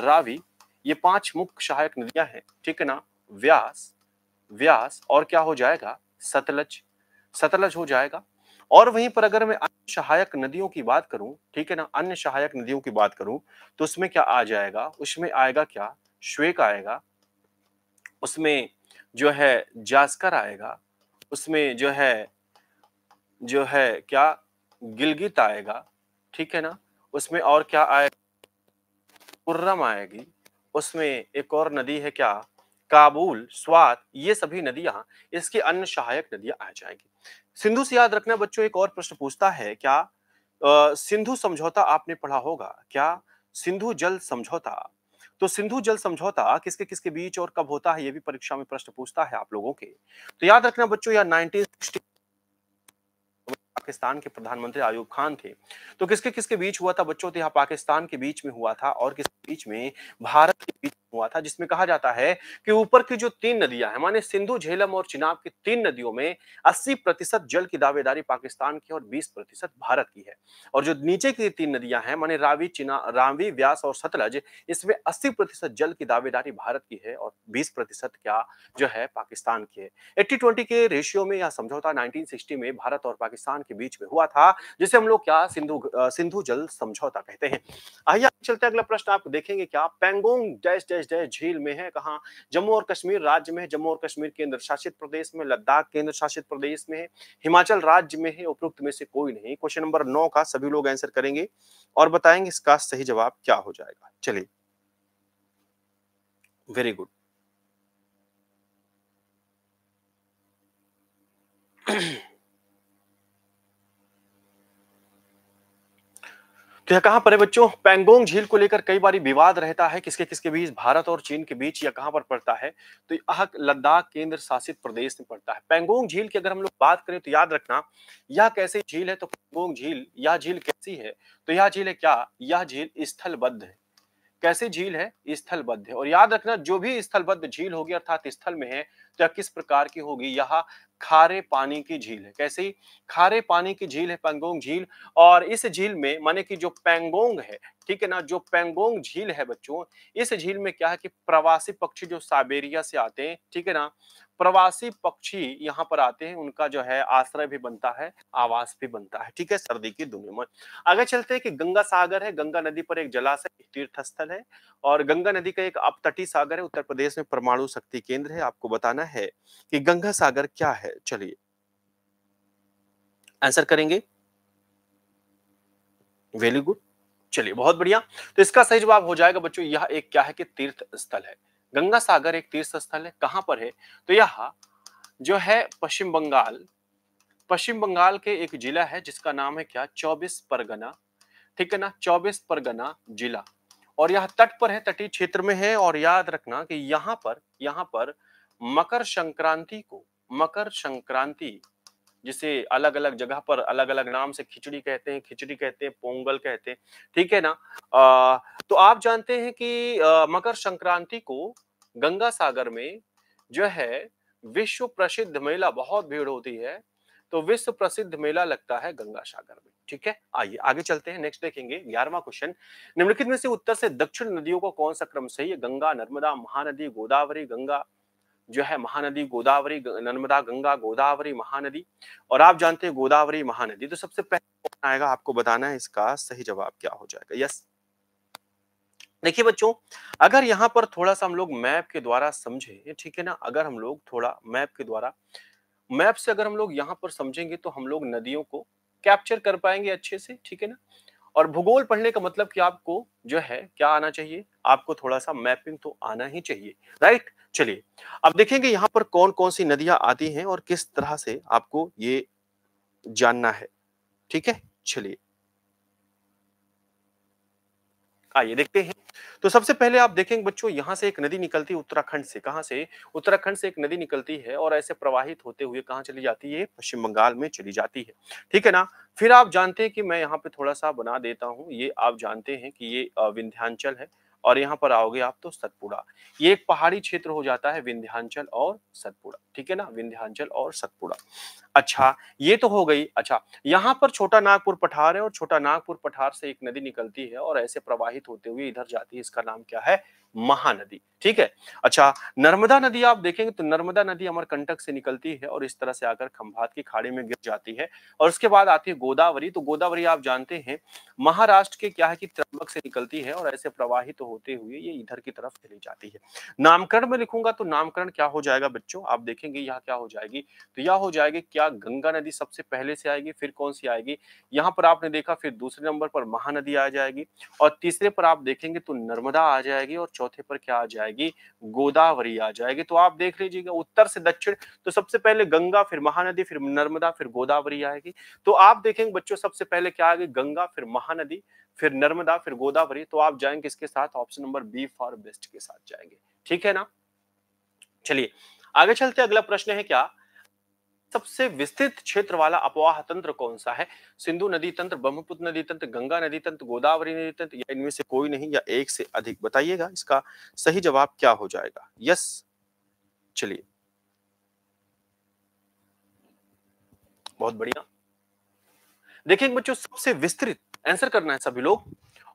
रावी ये पांच मुख्य सहायक नदियां हैं ठीक है ना व्यास व्यास और क्या हो जाएगा सतलज सतलज हो जाएगा और वहीं पर अगर मैं अन्य सहायक नदियों की बात करूं ठीक है ना अन्य सहायक नदियों की बात करूं तो उसमें क्या आ जाएगा उसमें आएगा क्या श्वेक आएगा उसमें जो है जास्कर आएगा उसमें जो है जो है क्या गिलगित आएगा ठीक है ना उसमें और क्या आएगा कुर्रम आएगी उसमें एक और नदी है क्या काबुल स्वात ये सभी नदियां इसकी अन्य सहायक नदियां आ जाएंगी सिंधु से याद रखना बच्चों एक और प्रश्न पूछता है क्या सिंधु समझौता आपने पढ़ा होगा क्या सिंधु जल समझौता तो सिंधु जल समझौता किसके किसके बीच और कब होता है ये भी परीक्षा में प्रश्न पूछता है आप लोगों के तो याद रखना बच्चों या 1960 पाकिस्तान के प्रधानमंत्री आयूब खान थे तो किसके किसके बीच हुआ था बच्चों तो यहाँ पाकिस्तान के बीच में हुआ था और किसके बीच में भारत के बीच हुआ था जिसमें कहा जाता है कि ऊपर की जो तीन नदियां हैं माने सिंधु झेलम और चिनाब की तीन नदियों में 80 प्रतिशत जल की दावेदारी पाकिस्तान की और 20 प्रतिशत भारत की है और जो नीचे की तीन नदियां हैं माने रावी चिना रावी व्यास और सतलज इसमें अस्सी प्रतिशत जल की दावेदारी भारत की है और बीस प्रतिशत क्या जो है पाकिस्तान की है एट्टी ट्वेंटी के रेशियो में यह समझौता नाइनटीन में भारत और पाकिस्तान के बीच में हुआ था जिसे हम लोग क्या सिंधु सिंधु जल समझौता कहते हैं आइए चलते अगला प्रश्न आप देखेंगे क्या पेंगोंग डैश डैश सतलज है झील में है कहाँ जम्मू और कश्मीर राज्य में है जम्मू और कश्मीर केंद्र शासित प्रदेश में लद्दाख केंद्र शासित प्रदेश में है हिमाचल राज्य में है उपयुक्त में से कोई नहीं क्वेश्चन नंबर नौ का सभी लोग आंसर करेंगे और बताएंगे इसका सही जवाब क्या हो जाएगा चलिए वेरी गुड Mm-hmm. तो यह कहां पर है बच्चों पैंगोंग झील को लेकर कई बार विवाद रहता है किसके किसके बीच भारत और चीन के बीच यह कहां पर पड़ता है तो यह लद्दाख केंद्र शासित प्रदेश में पड़ता है पैंगोंग झील की अगर हम लोग बात करें तो याद रखना यह कैसे झील है तो पैंगोंग झील यह झील कैसी है तो यह झील है क्या यह झील स्थलबद्ध है कैसी झील है स्थलबद्ध है और याद रखना जो भी स्थलबद्ध झील होगी अर्थात स्थल में है तो यह किस प्रकार की होगी यह खारे पानी की झील है कैसी खारे पानी की झील है पेंगोंग झील और इस झील में माने कि जो पेंगोंग है ठीक है ना जो पेंगोंग झील है बच्चों इस झील में क्या है कि प्रवासी पक्षी जो साइबेरिया से आते हैं ठीक है ना प्रवासी पक्षी यहाँ पर आते हैं उनका जो है आश्रय भी बनता है आवास भी बनता है ठीक है सर्दी की दुनिया में आगे चलते हैं कि गंगा सागर है गंगा नदी पर एक जलाशय तीर्थ स्थल है और गंगा नदी का एक तटी सागर है उत्तर प्रदेश में परमाणु शक्ति केंद्र है आपको बताना है कि गंगा सागर क्या है चलिए आंसर करेंगे वेरी गुड चलिए बहुत बढ़िया तो इसका सही जवाब हो जाएगा बच्चों यह एक क्या है कि तीर्थ स्थल है गंगा सागर एक तीर्थ स्थल है कहां पर है तो यह जो है पश्चिम बंगाल पश्चिम बंगाल के एक जिला है जिसका नाम है क्या चौबीस परगना ठीक है ना चौबीस परगना जिला और यह तट पर है तटीय क्षेत्र में है और याद रखना कि यहाँ पर यहाँ पर मकर संक्रांति को मकर संक्रांति जिसे अलग अलग जगह पर अलग अलग नाम से खिचड़ी कहते हैं खिचड़ी कहते हैं पोंगल कहते हैं ठीक है ना आ, तो आप जानते हैं कि आ, मकर संक्रांति को गंगा सागर में जो है विश्व प्रसिद्ध मेला बहुत भीड़ होती है तो विश्व प्रसिद्ध मेला लगता है गंगा सागर में ठीक है आइए आगे चलते हैं नेक्स्ट देखेंगे ग्यारहवा क्वेश्चन निम्नलिखित में से उत्तर से दक्षिण नदियों का कौन सा क्रम सही है गंगा नर्मदा महानदी गोदावरी गंगा जो है महानदी गोदावरी नर्मदा गंगा गोदावरी महानदी और आप जानते हैं गोदावरी महानदी तो सबसे पहले आएगा आपको बताना है इसका सही जवाब क्या हो जाएगा यस देखिए बच्चों अगर यहाँ पर थोड़ा सा हम लोग मैप के द्वारा समझे ठीक है ना अगर हम लोग थोड़ा मैप के द्वारा मैप से अगर हम लोग यहाँ पर समझेंगे तो हम लोग नदियों को कैप्चर कर पाएंगे अच्छे से ठीक है ना और भूगोल पढ़ने का मतलब कि आपको जो है क्या आना चाहिए आपको थोड़ा सा मैपिंग तो आना ही चाहिए राइट चलिए अब देखेंगे यहाँ पर कौन कौन सी नदियां आती हैं और किस तरह से आपको ये जानना है ठीक है चलिए आइए देखते हैं तो सबसे पहले आप देखेंगे बच्चों यहाँ से एक नदी निकलती है उत्तराखंड से कहाँ से उत्तराखंड से एक नदी निकलती है और ऐसे प्रवाहित होते हुए कहाँ चली जाती है पश्चिम बंगाल में चली जाती है ठीक है ना फिर आप जानते हैं कि मैं यहाँ पे थोड़ा सा बना देता हूँ ये आप जानते हैं कि ये विंध्यांचल है और यहाँ पर आओगे आप तो सतपुड़ा ये एक पहाड़ी क्षेत्र हो जाता है विंध्यांचल और सतपुड़ा ठीक है ना विंध्यांचल और सतपुड़ा अच्छा ये तो हो गई अच्छा यहाँ पर छोटा नागपुर पठार है और छोटा नागपुर पठार से एक नदी निकलती है और ऐसे प्रवाहित होते हुए इधर जाती है इसका नाम क्या है महानदी ठीक है अच्छा नर्मदा नदी आप देखेंगे तो नर्मदा नदी कंटक से निकलती है और इस तरह से आकर खंभात की खाड़ी में गिर जाती है और उसके बाद आती है गोदावरी तो गोदावरी आप जानते हैं महाराष्ट्र के क्या है कि त्रंबक से निकलती है और ऐसे प्रवाहित तो होते हुए ये इधर की तरफ चली जाती है नामकरण में लिखूंगा तो नामकरण क्या हो जाएगा बच्चों आप देखेंगे यह क्या हो जाएगी तो यह हो जाएगी क्या गंगा नदी सबसे पहले से आएगी फिर कौन सी आएगी यहाँ पर आपने देखा फिर दूसरे नंबर पर महानदी आ जाएगी और तीसरे पर आप देखेंगे तो नर्मदा आ जाएगी और चौथे पर क्या आ जाएगी गोदावरी आ जाएगी तो आप देख लीजिएगा उत्तर से दक्षिण तो सबसे पहले गंगा फिर महानदी फिर नर्मदा फिर गोदावरी आएगी तो आप देखेंगे बच्चों सबसे पहले क्या आएगी गंगा फिर महानदी फिर नर्मदा फिर गोदावरी तो आप जाएंगे इसके साथ option number B for best के साथ जाएंगे ठीक है ना चलिए आगे चलते अगला प्रश्न है क्या सबसे विस्तृत क्षेत्र वाला अपवाह तंत्र कौन सा है सिंधु नदी तंत्र ब्रह्मपुत्र नदी तंत्र गंगा नदी तंत्र गोदावरी नदी तंत्र या इनमें से कोई नहीं या एक से अधिक बताइएगा इसका सही जवाब क्या हो जाएगा यस चलिए बहुत बढ़िया देखिए बच्चों सबसे विस्तृत आंसर करना है सभी लोग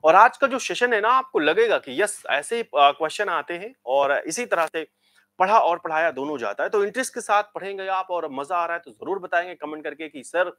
और आज का जो सेशन है ना आपको लगेगा कि यस ऐसे क्वेश्चन आते हैं और इसी तरह से पढ़ा और पढ़ाया दोनों जाता है तो इंटरेस्ट के साथ पढ़ेंगे आप और मजा आ रहा है तो जरूर बताएंगे कमेंट करके कि सर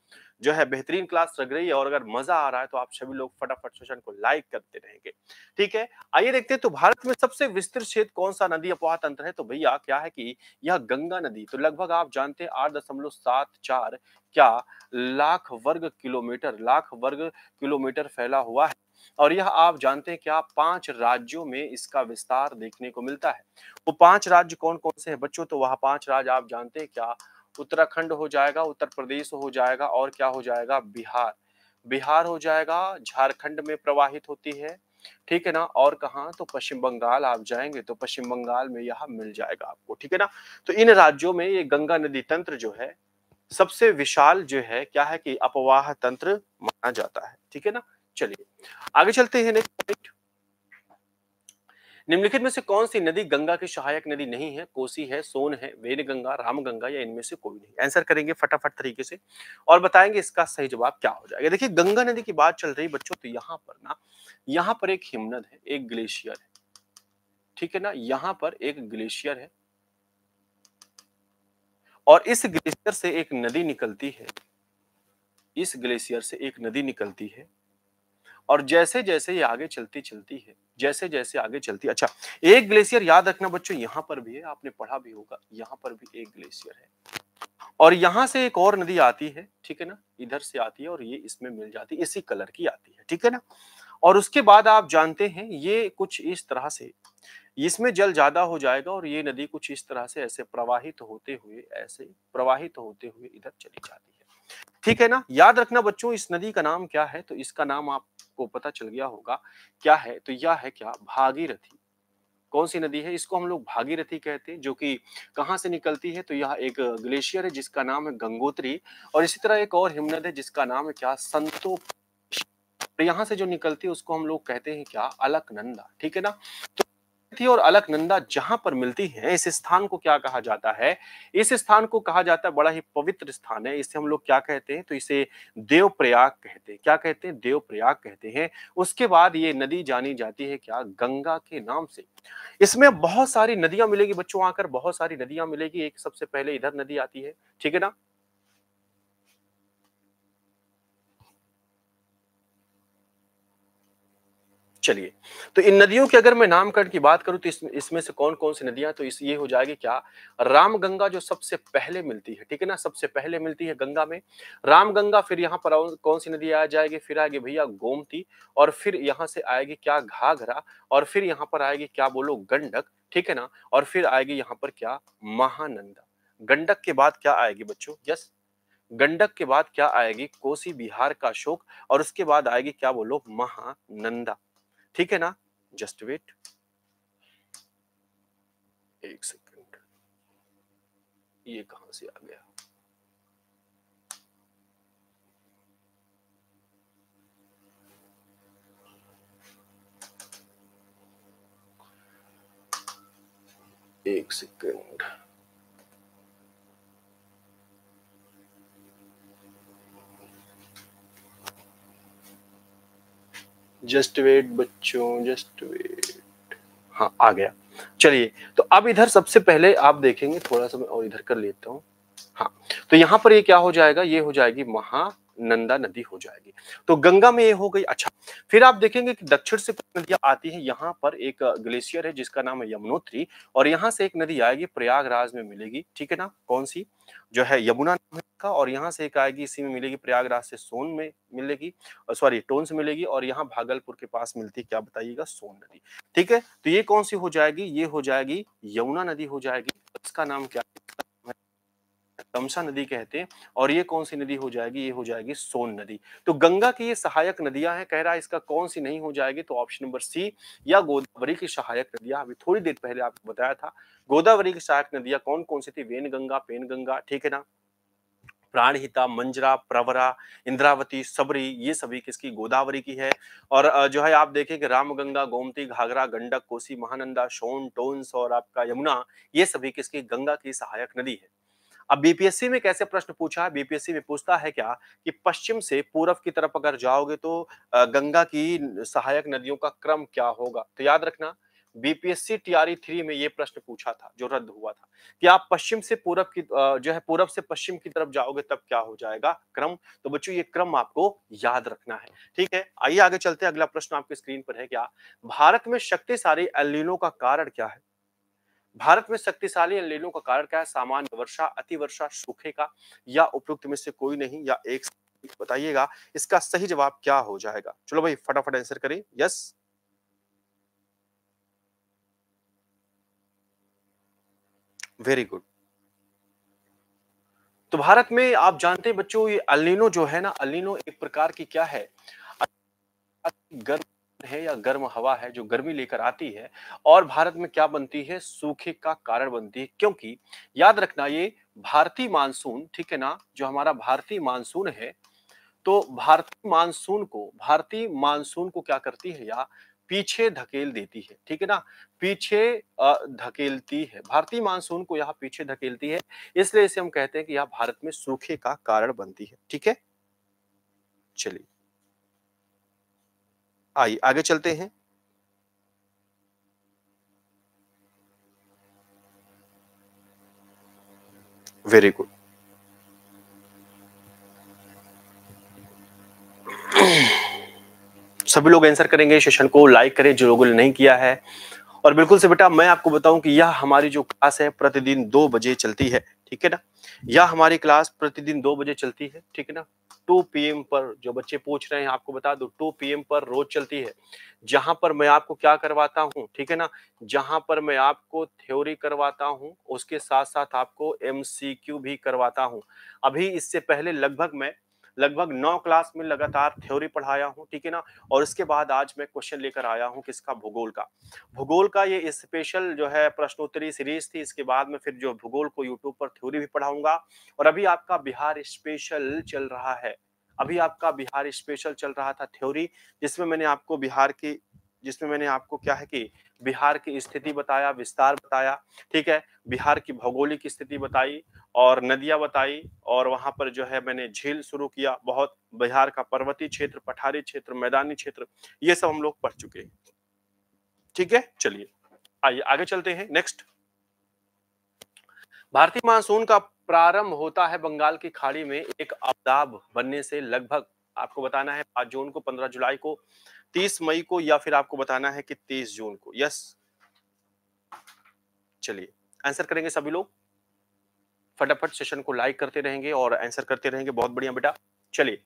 जो है बेहतरीन क्लास लग रही है और अगर मजा आ रहा है तो आप सभी लोग फटाफट सेशन को लाइक करते रहेंगे ठीक है आइए देखते हैं तो भारत में सबसे विस्तृत क्षेत्र कौन सा नदी अपवाह तंत्र है तो भैया क्या है कि यह गंगा नदी तो लगभग आप जानते हैं आठ दशमलव सात चार क्या लाख वर्ग किलोमीटर लाख वर्ग किलोमीटर फैला हुआ है और यह आप जानते हैं क्या पांच राज्यों में इसका विस्तार देखने को मिलता है वो पांच राज्य कौन कौन से हैं बच्चों तो वह पांच राज्य आप जानते हैं क्या उत्तराखंड हो जाएगा उत्तर प्रदेश हो जाएगा और क्या हो जाएगा बिहार बिहार हो जाएगा झारखंड में प्रवाहित होती है ठीक है ना और कहा तो पश्चिम बंगाल आप जाएंगे तो पश्चिम बंगाल में यह मिल जाएगा आपको ठीक है ना तो इन राज्यों में ये गंगा नदी तंत्र जो है सबसे विशाल जो है क्या है कि अपवाह तंत्र माना जाता है ठीक है ना चलिए आगे चलते हैं नेक्स्ट पॉइंट निम्नलिखित में से कौन सी नदी गंगा की सहायक नदी नहीं है कोसी है सोन है वेन गंगा राम गंगा या इनमें से कोई नहीं आंसर करेंगे फटाफट तरीके से और बताएंगे इसका सही जवाब क्या हो जाएगा देखिए गंगा नदी की बात चल रही बच्चों तो यहाँ पर ना यहाँ पर एक हिमनद है एक ग्लेशियर है ठीक है ना यहाँ पर एक ग्लेशियर है और इस ग्लेशियर से एक नदी निकलती है इस ग्लेशियर से एक नदी निकलती है और जैसे जैसे ये आगे चलती चलती है जैसे जैसे आगे चलती अच्छा एक ग्लेशियर याद रखना बच्चों यहाँ पर भी है आपने पढ़ा भी होगा यहाँ पर भी एक ग्लेशियर है और यहाँ से एक और नदी आती है ठीक है ना इधर से आती है और ये इसमें मिल जाती है इसी कलर की आती है ठीक है ना और उसके बाद आप जानते हैं ये कुछ इस तरह से इसमें जल ज्यादा हो जाएगा और ये नदी कुछ इस तरह से ऐसे प्रवाहित होते हुए ऐसे प्रवाहित होते हुए इधर चली जाती है ठीक है ना याद रखना बच्चों इस नदी का नाम क्या है तो इसका नाम आप आपको पता चल गया होगा क्या है तो यह है क्या भागीरथी कौन सी नदी है इसको हम लोग भागीरथी कहते हैं जो कि कहाँ से निकलती है तो यह एक ग्लेशियर है जिसका नाम है गंगोत्री और इसी तरह एक और हिमनद है जिसका नाम है क्या संतो तो यहाँ से जो निकलती है उसको हम लोग कहते हैं क्या अलकनंदा ठीक है ना तो थी और अलकनंदा जहां पर मिलती है इस स्थान को क्या कहा जाता है इस स्थान को कहा जाता है बड़ा ही पवित्र स्थान है इसे हम लोग क्या कहते हैं तो इसे देव प्रयाग कहते हैं क्या कहते हैं देव प्रयाग कहते हैं उसके बाद ये नदी जानी जाती है क्या गंगा के नाम से इसमें बहुत सारी नदियां मिलेगी बच्चों आकर बहुत सारी नदियां मिलेगी एक सबसे पहले इधर नदी आती है ठीक है ना चलिए तो इन नदियों के अगर मैं नामकरण की बात करूं तो इस, इसमें से कौन कौन सी नदियां तो इस ये हो जाएगी क्या रामगंगा जो सबसे पहले मिलती है ठीक है ना सबसे पहले मिलती है गंगा में रामगंगा फिर यहाँ पर कौन सी नदी आ जाएगी फिर आएगी भैया गोमती और फिर यहाँ से आएगी क्या घाघरा और फिर यहाँ पर आएगी क्या बोलो गंडक ठीक है ना और फिर आएगी यहाँ पर क्या महानंदा गंडक के बाद क्या आएगी बच्चों यस गंडक के बाद क्या आएगी कोसी बिहार का शोक और उसके बाद आएगी क्या बोलो महानंदा ठीक है ना जस्ट वेट एक सेकंड ये कहां से आ गया एक सेकंड जस्ट वेट बच्चों जस्ट वेट हाँ आ गया चलिए तो अब इधर सबसे पहले आप देखेंगे थोड़ा सा मैं और इधर कर लेता हूँ हाँ तो यहाँ पर ये क्या हो जाएगा ये हो जाएगी महा नंदा नदी हो जाएगी तो गंगा में ये हो गई अच्छा फिर आप देखेंगे कि दक्षिण से नदियां आती है यहाँ पर एक ग्लेशियर है जिसका नाम है यमुनोत्री और यहाँ से एक नदी आएगी प्रयागराज में मिलेगी ठीक है ना कौन सी जो है यमुना का और यहाँ से एक आएगी इसी में मिलेगी प्रयागराज से सोन में मिलेगी सॉरी टोन से मिलेगी और यहाँ भागलपुर के पास मिलती क्या बताइएगा सोन नदी ठीक है तो ये कौन सी हो जाएगी ये हो जाएगी यमुना नदी हो जाएगी इसका नाम क्या तमसा नदी कहते हैं और ये कौन सी नदी हो जाएगी ये हो जाएगी सोन नदी तो गंगा की ये सहायक नदियां हैं कह रहा है इसका कौन सी नहीं हो जाएगी तो ऑप्शन नंबर सी या गोदावरी की सहायक नदियां अभी थोड़ी देर पहले आपको बताया था गोदावरी की सहायक नदियां कौन कौन सी थी वेन गंगा पेन गंगा ठीक है ना प्राणहिता मंजरा प्रवरा इंद्रावती सबरी ये सभी किसकी गोदावरी की है और जो है आप देखें कि रामगंगा गोमती घाघरा गंडक कोसी महानंदा सोन टोन्स और आपका यमुना ये सभी किसकी गंगा की सहायक नदी है अब बीपीएससी में कैसे प्रश्न पूछा है बीपीएससी में पूछता है क्या कि पश्चिम से पूर्व की तरफ अगर जाओगे तो गंगा की सहायक नदियों का क्रम क्या होगा तो याद रखना बीपीएससी टीआरई थ्री में ये प्रश्न पूछा था जो रद्द हुआ था कि आप पश्चिम से पूरब की जो है पूरब से पश्चिम की तरफ जाओगे तब क्या हो जाएगा क्रम तो बच्चों ये क्रम आपको याद रखना है ठीक है आइए आगे चलते हैं अगला प्रश्न आपके स्क्रीन पर है क्या भारत में शक्तिशाली एलिनो का कारण क्या है भारत में शक्तिशाली लेनों का कारण क्या है सामान्य वर्षा अतिवर्षा सूखे का या उपयुक्त में से कोई नहीं या एक बताइएगा इसका सही जवाब क्या हो जाएगा चलो भाई फटाफट आंसर करें यस वेरी गुड तो भारत में आप जानते हैं बच्चों ये अलिनो जो है ना अलिनो एक प्रकार की क्या है गर्म है या गर्म हवा है जो गर्मी लेकर आती है और भारत में क्या बनती है सूखे का कारण बनती है क्योंकि याद रखना ये भारतीय मानसून ठीक है ना जो हमारा भारतीय मानसून है तो भारतीय मानसून को भारतीय मानसून को क्या करती है या पीछे धकेल देती है ठीक है ना पीछे धकेलती है भारतीय मानसून को यहाँ पीछे धकेलती है इसलिए इसे हम कहते हैं कि यह भारत में सूखे का कारण बनती है ठीक है चलिए आइए आगे चलते हैं वेरी गुड सभी लोग आंसर करेंगे सेशन को लाइक करें जो लोगों ने नहीं किया है और बिल्कुल से बेटा मैं आपको बताऊं कि यह हमारी जो क्लास है प्रतिदिन दो बजे चलती है ठीक है ना यह हमारी क्लास प्रतिदिन दो बजे चलती है ठीक है ना टू पी पर जो बच्चे पूछ रहे हैं आपको बता दू टू पी पर रोज चलती है जहां पर मैं आपको क्या करवाता हूँ ठीक है ना जहां पर मैं आपको थ्योरी करवाता हूँ उसके साथ साथ आपको एम भी करवाता हूँ अभी इससे पहले लगभग मैं लगभग नौ क्लास में लगातार थ्योरी पढ़ाया हूँ ठीक है ना और इसके बाद आज मैं क्वेश्चन लेकर आया हूँ किसका भूगोल का भूगोल का ये स्पेशल जो है प्रश्नोत्तरी सीरीज थी इसके बाद में फिर जो भूगोल को यूट्यूब पर थ्योरी भी पढ़ाऊंगा और अभी आपका बिहार स्पेशल चल रहा है अभी आपका बिहार स्पेशल चल रहा था थ्योरी जिसमें मैंने आपको बिहार की जिसमें मैंने आपको क्या है कि बिहार की स्थिति बताया विस्तार बताया ठीक है बिहार की भौगोलिक स्थिति बताई और नदियां बताई और वहां पर जो है मैंने झील शुरू किया बहुत बिहार का पर्वतीय क्षेत्र पठारी क्षेत्र मैदानी क्षेत्र ये सब हम लोग पढ़ चुके ठीक है चलिए आइए आगे चलते हैं नेक्स्ट भारतीय मानसून का प्रारंभ होता है बंगाल की खाड़ी में एक अवदाब बनने से लगभग आपको बताना है पांच जून को पंद्रह जुलाई को तीस मई को या फिर आपको बताना है कि तीस जून को यस चलिए आंसर करेंगे सभी लोग फटाफट सेशन को लाइक करते रहेंगे और आंसर करते रहेंगे बहुत बढ़िया बेटा चलिए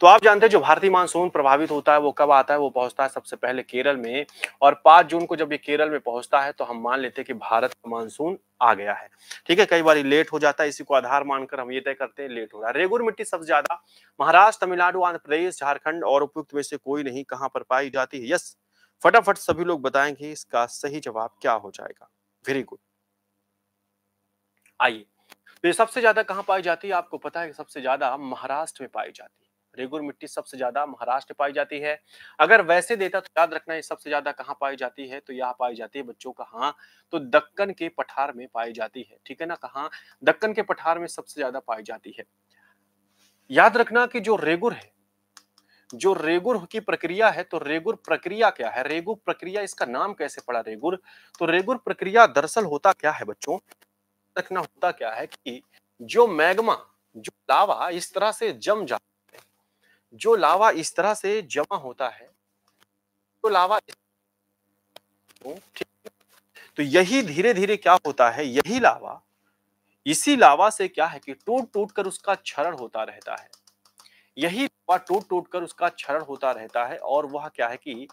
तो आप जानते हैं जो भारतीय मानसून प्रभावित होता है वो कब आता है वो पहुंचता है सबसे पहले केरल में और पांच जून को जब ये केरल में पहुंचता है तो हम मान लेते हैं कि भारत का मानसून आ गया है ठीक है कई बार लेट हो जाता है इसी को आधार मानकर हम ये तय करते हैं लेट हो रहा है रेगुर मिट्टी सबसे ज्यादा महाराष्ट्र तमिलनाडु आंध्र प्रदेश झारखंड और उपयुक्त में से कोई नहीं कहाँ पर पाई जाती है यस फटाफट सभी लोग बताएंगे इसका सही जवाब क्या हो जाएगा वेरी गुड आइए तो ये सबसे ज्यादा कहाँ पाई जाती है आपको पता है सबसे ज्यादा महाराष्ट्र में पाई जाती है रेगुर मिट्टी सबसे ज्यादा महाराष्ट्र पाई जाती है अगर वैसे देता तो याद रखना है सबसे ज्यादा कहाँ पाई जाती है तो यह पाई जाती है बच्चों कहाँ तो दक्कन के पठार में पाई जाती है ठीक है ना कहा दक्कन के पठार में सबसे ज्यादा पाई जाती है याद रखना कि जो रेगुर है जो रेगुर की प्रक्रिया है तो रेगुर प्रक्रिया क्या है रेगुर प्रक्रिया इसका नाम कैसे पड़ा रेगुर तो रेगुर प्रक्रिया दरअसल होता क्या है बच्चों रखना होता क्या है कि जो मैग्मा जो लावा इस तरह से जम जाता जो लावा इस तरह से जमा होता है तो लावा तो यही धीरे धीरे क्या होता है यही लावा इसी लावा से क्या है कि टूट टूट कर उसका क्षरण होता रहता है यही लावा टूट टूट कर उसका क्षरण होता रहता है और वह क्या है कि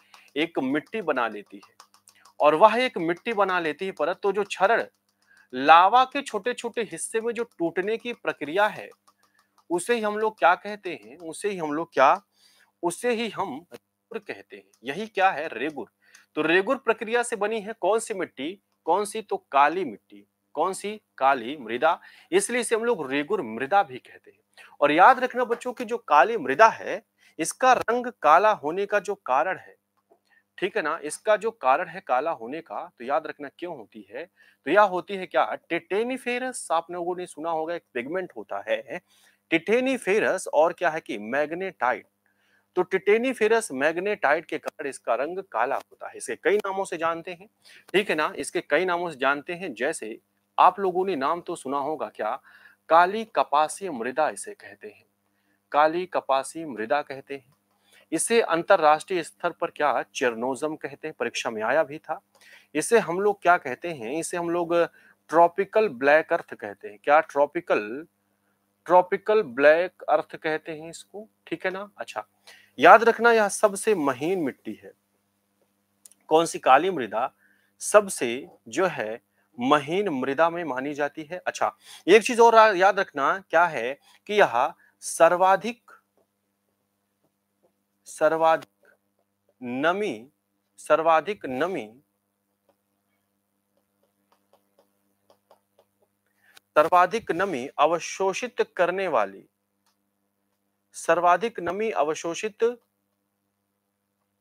एक मिट्टी बना लेती है और वह एक मिट्टी बना लेती है परत तो जो क्षरण लावा के छोटे छोटे हिस्से में जो टूटने की प्रक्रिया है उसे ही हम लोग क्या कहते हैं उसे ही हम लोग क्या उसे ही हम रेगुर कहते हैं यही क्या है रेगुर तो रेगुर प्रक्रिया से बनी है कौन सी मिट्टी कौन सी तो काली मिट्टी कौन सी काली मृदा इसलिए इसे हम लोग रेगुर मृदा भी कहते हैं और याद रखना बच्चों की जो काली मृदा है इसका रंग काला होने का जो कारण है ठीक है ना इसका जो कारण है काला होने का तो याद रखना क्यों होती है तो यह होती है क्या टेटेनिफेरस आप लोगों ने सुना होगा एक पिगमेंट होता है फेरस और क्या है कि मैग्नेटाइट तो फेरस मैग्नेटाइट के कारण इसका रंग काला होता है इसके कई नामों से जानते हैं ठीक है ना इसके कई नामों से जानते हैं जैसे आप लोगों ने नाम तो सुना होगा क्या काली कपासी मृदा इसे कहते हैं काली कपासी मृदा कहते हैं इसे अंतरराष्ट्रीय स्तर पर क्या चेरनोजम कहते हैं परीक्षा में आया भी था इसे हम लोग क्या कहते हैं इसे हम लोग ट्रॉपिकल ब्लैक अर्थ कहते हैं क्या ट्रॉपिकल ट्रॉपिकल ब्लैक अर्थ कहते हैं इसको ठीक है ना अच्छा याद रखना यह सबसे महीन मिट्टी है कौन सी काली मृदा सबसे जो है महीन मृदा में मानी जाती है अच्छा एक चीज और याद रखना क्या है कि यह सर्वाधिक सर्वाधिक नमी सर्वाधिक नमी सर्वाधिक नमी अवशोषित करने वाली सर्वाधिक नमी अवशोषित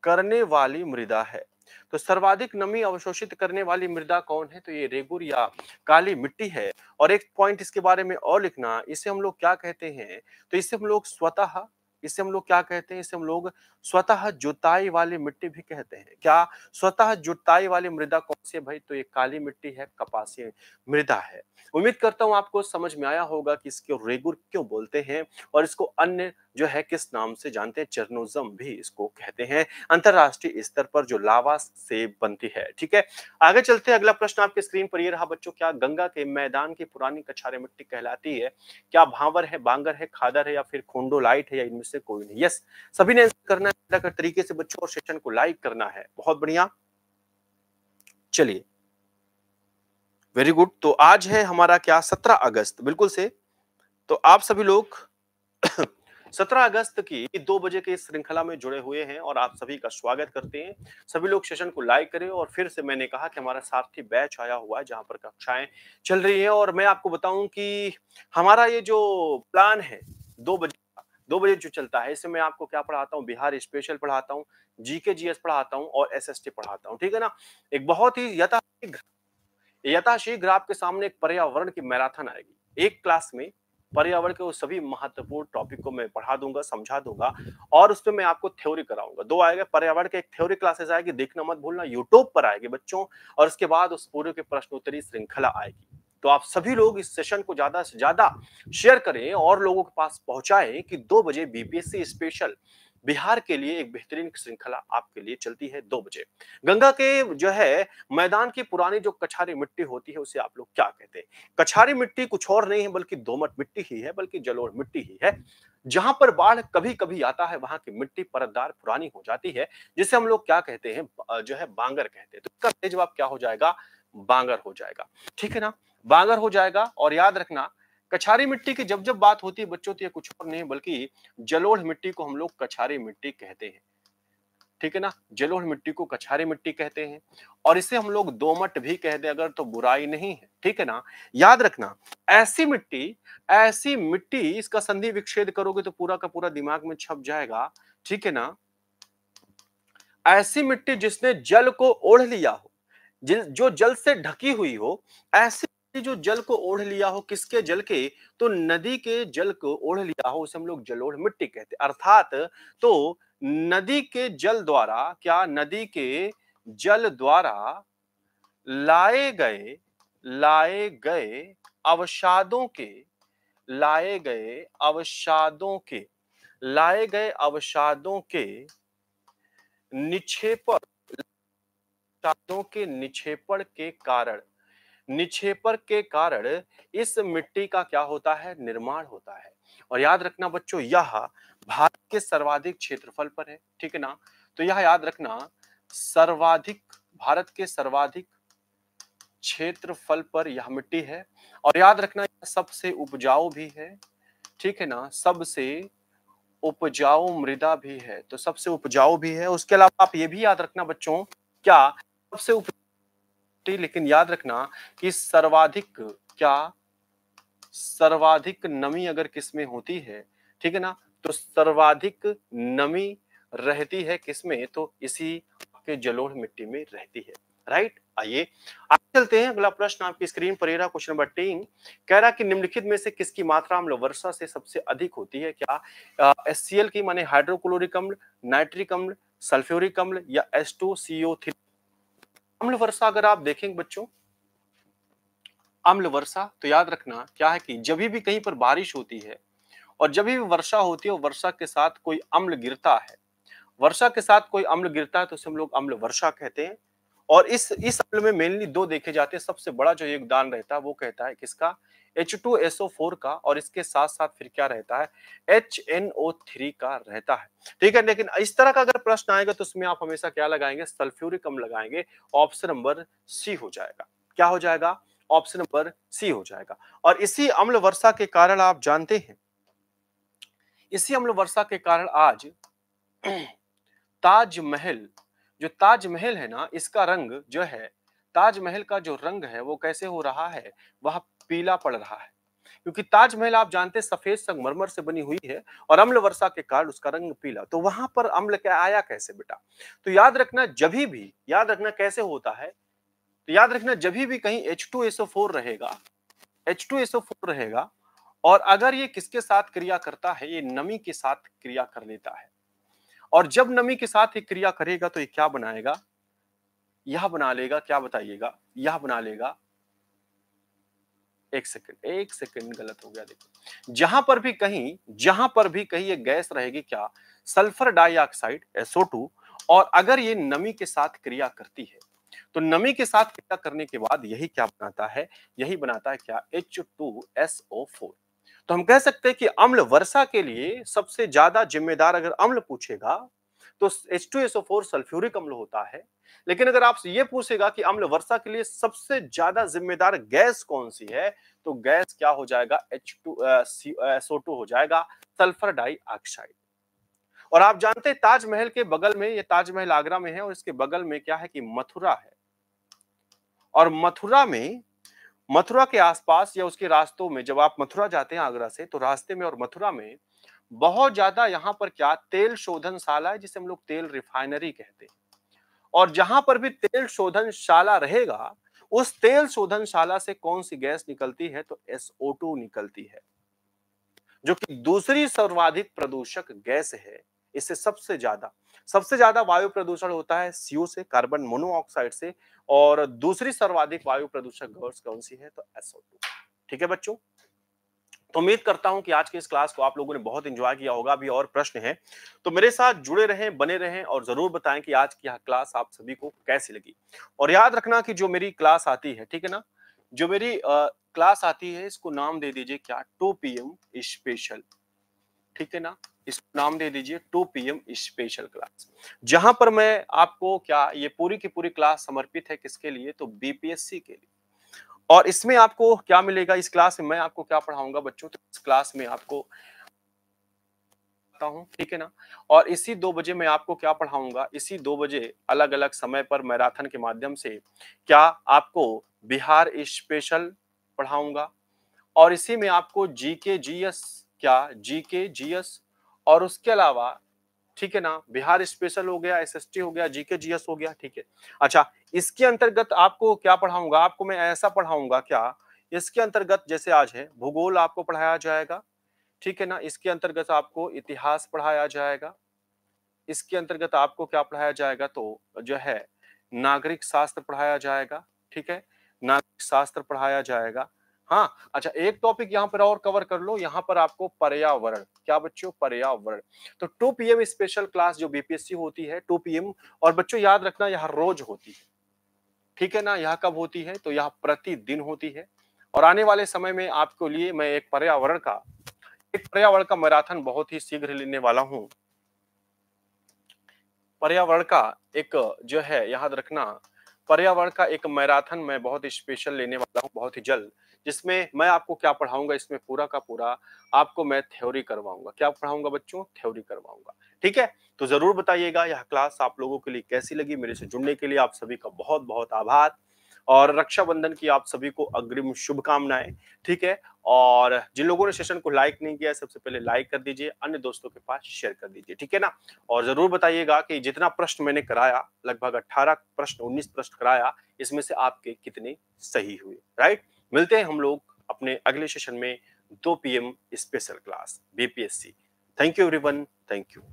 करने वाली मृदा है तो सर्वाधिक नमी अवशोषित करने वाली मृदा कौन है तो ये रेगुर या काली मिट्टी है और एक पॉइंट इसके बारे में और लिखना इसे हम लोग क्या कहते हैं तो इसे हम लोग स्वतः इसे हम लोग क्या कहते हैं इसे हम लोग स्वतः जुताई वाली मिट्टी भी कहते हैं क्या स्वतः जुताई वाली मृदा कौन सी है भाई तो ये काली मिट्टी है कपासी मृदा है उम्मीद करता हूं आपको समझ में आया होगा कि इसको रेगुर क्यों बोलते हैं और इसको अन्य जो है किस नाम से जानते हैं चरनोजम भी इसको कहते हैं अंतरराष्ट्रीय स्तर पर जो लावा से बनती है ठीक है आगे चलते हैं अगला प्रश्न आपके स्क्रीन पर ये रहा बच्चों क्या गंगा के मैदान की पुरानी कछारे मिट्टी कहलाती है क्या भावर है बांगर है खादर है या फिर लाइट है या इनमें से कोई नहीं यस सभी ने करना है तरीके से बच्चों और सेशन को लाइक करना है बहुत बढ़िया चलिए वेरी गुड तो आज है हमारा क्या सत्रह अगस्त बिल्कुल से तो आप सभी लोग सत्रह अगस्त की दो बजे के इस श्रृंखला में जुड़े हुए हैं और आप सभी का स्वागत करते हैं सभी लोग सेशन को लाइक करें और फिर से मैंने कहा कि हमारा सारथी बैच आया हुआ है जहां पर कक्षाएं चल रही हैं और मैं आपको बताऊं कि हमारा ये जो प्लान है दो बजे दो बजे जो चलता है इसे मैं आपको क्या पढ़ाता हूँ बिहार स्पेशल पढ़ाता हूँ जीके जीएस पढ़ाता हूँ और एस पढ़ाता हूँ ठीक है ना एक बहुत ही यथाशीघ्र यथाशीघ्र आपके सामने एक पर्यावरण की मैराथन आएगी एक क्लास में पर्यावरण के सभी महत्वपूर्ण टॉपिक को मैं पढ़ा दूंगा समझा दूंगा और उस पर मैं आपको थ्योरी कराऊंगा दो आएगा पर्यावरण के एक थ्योरी क्लासेस आएगी देखना मत भूलना यूट्यूब पर आएगी बच्चों और उसके बाद उस पूरे की प्रश्नोत्तरी श्रृंखला आएगी तो आप सभी लोग इस सेशन को ज्यादा से ज्यादा शेयर करें और लोगों के पास पहुंचाएं कि दो बजे बीपीएससी स्पेशल बिहार के लिए एक बेहतरीन श्रृंखला आपके लिए चलती है दो बजे गंगा के जो है मैदान की पुरानी जो कछारी मिट्टी होती है उसे आप लोग क्या कहते हैं कछारी मिट्टी कुछ और नहीं है बल्कि दोमट मिट्टी ही है बल्कि जलोर मिट्टी ही है जहां पर बाढ़ कभी कभी आता है वहां की मिट्टी परतदार पुरानी हो जाती है जिसे हम लोग क्या कहते हैं जो है बांगर कहते हैं तो इसका जवाब क्या हो जाएगा बांगर हो जाएगा ठीक है ना बांगर हो जाएगा और याद रखना कछारी मिट्टी की जब जब बात होती है बच्चों तो ये कुछ और नहीं बल्कि जलोढ़ मिट्टी को हम लोग कछारी मिट्टी कहते हैं ठीक है ना जलोढ़ मिट्टी को कछारी मिट्टी कहते हैं और इसे हम लोग दोमट भी कह दें अगर तो बुराई नहीं है ठीक है ना याद रखना ऐसी मिट्टी ऐसी मिट्टी इसका संधि विक्षेद करोगे तो पूरा का पूरा दिमाग में छप जाएगा ठीक है ना ऐसी मिट्टी जिसने जल को ओढ़ लिया हो जो जल से ढकी हुई हो ऐसी जो जल को ओढ़ लिया हो किसके जल के तो नदी के जल को ओढ़ लिया हो उसे हम लोग जलोढ़ मिट्टी कहते अर्थात तो नदी के जल द्वारा क्या नदी के जल द्वारा लाए गए लाए गए अवसादों के लाए गए अवसादों के लाए गए अवसादों के निक्षेपण के निक्षेपण के कारण निक्षेपर के कारण इस मिट्टी का क्या होता है निर्माण होता है और याद रखना बच्चों यह भारत के सर्वाधिक क्षेत्रफल पर है ठीक है ना तो यह याद रखना सर्वाधिक भारत के सर्वाधिक क्षेत्रफल पर यह मिट्टी है और याद रखना सबसे उपजाऊ भी है ठीक है ना सबसे उपजाऊ मृदा भी है तो सबसे उपजाऊ भी है उसके अलावा आप ये भी याद रखना बच्चों क्या सबसे उपजाऊ फिफ्टी लेकिन याद रखना कि सर्वाधिक क्या सर्वाधिक नमी अगर किसमें होती है ठीक है ना तो सर्वाधिक नमी रहती है किसमें तो इसी के जलोढ़ मिट्टी में रहती है राइट आइए आगे चलते हैं अगला प्रश्न आपकी स्क्रीन पर रहा क्वेश्चन नंबर तीन कह रहा कि निम्नलिखित में से किसकी मात्रा अम्ल वर्षा से सबसे अधिक होती है क्या एस की माने हाइड्रोक्लोरिक अम्ल नाइट्रिक अम्ल सल्फ्योरिक अम्ल या एस टू सीओ थ्री अम्ल वर्षा अगर आप देखेंगे बच्चों अम्ल वर्षा तो याद रखना क्या है कि जब भी कहीं पर बारिश होती है और जब भी वर्षा होती है वर्षा के साथ कोई अम्ल गिरता है वर्षा के साथ कोई अम्ल गिरता है तो उसे हम लोग अम्ल वर्षा कहते हैं और इस इस अम्ल में मेनली दो देखे जाते हैं सबसे बड़ा जो योगदान रहता है वो कहता है किसका H2SO4 का और इसके साथ साथ फिर क्या रहता है HNO3 का रहता है ठीक है लेकिन इस तरह का अगर प्रश्न आएगा तो उसमें आप हमेशा क्या लगाएंगे सल्फ्यूरिक अम्ल लगाएंगे ऑप्शन नंबर सी हो जाएगा क्या हो जाएगा ऑप्शन नंबर सी हो जाएगा और इसी अम्ल वर्षा के कारण आप जानते हैं इसी अम्ल वर्षा के कारण आज [clears throat] ताजमहल जो ताजमहल है ना इसका रंग जो है ताजमहल का जो रंग है वो कैसे हो रहा है वह पीला पड़ रहा है क्योंकि ताजमहल आप जानते हैं सफेद संगमरमर से बनी हुई है और अम्ल वर्षा के कारण उसका रंग पीला तो वहां पर अम्ल क्या आया कैसे बेटा तो याद रखना जब भी याद रखना कैसे होता है तो याद रखना जब भी कहीं H2SO4 रहेगा H2SO4 रहेगा और अगर ये किसके साथ क्रिया करता है ये नमी के साथ क्रिया कर लेता है और जब नमी के साथ ये क्रिया करेगा तो ये क्या बनाएगा यह बना लेगा क्या बताइएगा यह बना लेगा एक सेकंड एक सेकंड गलत हो गया देखो जहां पर भी कहीं जहां पर भी कहीं ये गैस रहेगी क्या सल्फर डाइऑक्साइड SO2 और अगर ये नमी के साथ क्रिया करती है तो नमी के साथ क्रिया करने के बाद यही क्या बनाता है यही बनाता है क्या H2SO4 तो हम कह सकते हैं कि अम्ल वर्षा के लिए सबसे ज्यादा जिम्मेदार अगर अम्ल पूछेगा तो H2SO4 सल्फ्यूरिक अम्ल होता है लेकिन अगर आपसे ये पूछेगा कि अम्ल वर्षा के लिए सबसे ज्यादा जिम्मेदार गैस कौन सी है तो गैस क्या हो जाएगा एच टू SO2 हो जाएगा सल्फर डाइऑक्साइड और आप जानते हैं ताजमहल के बगल में ये ताजमहल आगरा में है और इसके बगल में क्या है कि मथुरा है और मथुरा में मथुरा के आसपास या उसके रास्तों में जब आप मथुरा जाते हैं आगरा से तो रास्ते में और मथुरा में बहुत ज्यादा यहाँ पर क्या तेल शोधन शाला है जिसे हम लोग तेल रिफाइनरी कहते हैं और जहां पर भी तेल शोधन शाला रहेगा उस तेल शोधन शाला से कौन सी गैस निकलती है तो SO2 निकलती है जो कि दूसरी सर्वाधिक प्रदूषक गैस है इससे सबसे ज्यादा सबसे ज्यादा वायु प्रदूषण होता है सीओ से कार्बन मोनोऑक्साइड से और दूसरी सर्वाधिक वायु प्रदूषक गर्स कौन सी है तो एसओ ठीक है बच्चों तो उम्मीद करता हूं कि आज के इस क्लास को आप लोगों ने बहुत इंजॉय किया होगा अभी और प्रश्न है तो मेरे साथ जुड़े रहें बने रहें और जरूर बताएं कि आज की यह क्लास आप सभी को कैसी लगी और याद रखना कि जो मेरी क्लास आती है ठीक है ना जो मेरी आ, क्लास आती है इसको नाम दे दीजिए क्या टू पी स्पेशल ठीक है ना इस नाम दे दीजिए two P M special class जहां पर मैं आपको क्या ये पूरी की पूरी क्लास समर्पित है किसके लिए तो बीपीएससी के लिए और इसमें आपको क्या मिलेगा इस क्लास में मैं आपको क्या पढ़ाऊंगा बच्चों तो इस क्लास में आपको ठीक है ना और इसी दो बजे मैं आपको क्या पढ़ाऊंगा इसी दो बजे अलग अलग समय पर मैराथन के माध्यम से क्या आपको बिहार स्पेशल पढ़ाऊंगा और इसी में आपको जीके जीएस जी एस क्या जीके जीएस और उसके अलावा ठीक है ना बिहार स्पेशल हो गया एसएसटी हो गया जीके जीएस हो गया ठीक है अच्छा इसके अंतर्गत आपको क्या पढ़ाऊंगा आपको मैं ऐसा पढ़ाऊंगा क्या इसके अंतर्गत जैसे आज है भूगोल आपको पढ़ाया जाएगा ठीक है ना इसके अंतर्गत आपको इतिहास पढ़ाया जाएगा इसके अंतर्गत आपको क्या पढ़ाया जाएगा तो जो है नागरिक शास्त्र पढ़ाया जाएगा ठीक है नागरिक शास्त्र पढ़ाया जाएगा हाँ अच्छा एक टॉपिक यहाँ पर और कवर कर लो यहाँ पर आपको पर्यावरण क्या बच्चों पर्यावरण तो टू पीएम स्पेशल क्लास जो बीपीएससी होती है टू पीएम और बच्चों याद रखना यह रोज होती है ठीक है ना यह कब होती है तो यह प्रतिदिन होती है और आने वाले समय में आपके लिए मैं एक पर्यावरण का एक पर्यावरण का मैराथन बहुत ही शीघ्र लेने वाला हूँ पर्यावरण का एक जो है याद रखना पर्यावरण का एक मैराथन मैं बहुत स्पेशल लेने वाला हूँ बहुत ही जल्द जिसमें मैं आपको क्या पढ़ाऊंगा इसमें पूरा का पूरा आपको मैं थ्योरी करवाऊंगा क्या पढ़ाऊंगा बच्चों थ्योरी करवाऊंगा ठीक है तो जरूर बताइएगा यह क्लास आप लोगों के लिए कैसी लगी मेरे से जुड़ने के लिए आप सभी का बहुत बहुत आभार और रक्षाबंधन की आप सभी को अग्रिम शुभकामनाएं ठीक है और जिन लोगों ने सेशन को लाइक नहीं किया सबसे पहले लाइक कर दीजिए अन्य दोस्तों के पास शेयर कर दीजिए ठीक है ना और जरूर बताइएगा कि जितना प्रश्न मैंने कराया लगभग 18 प्रश्न 19 प्रश्न कराया इसमें से आपके कितने सही हुए राइट मिलते हैं हम लोग अपने अगले सेशन में दो PM special class BPSC thank you everyone thank you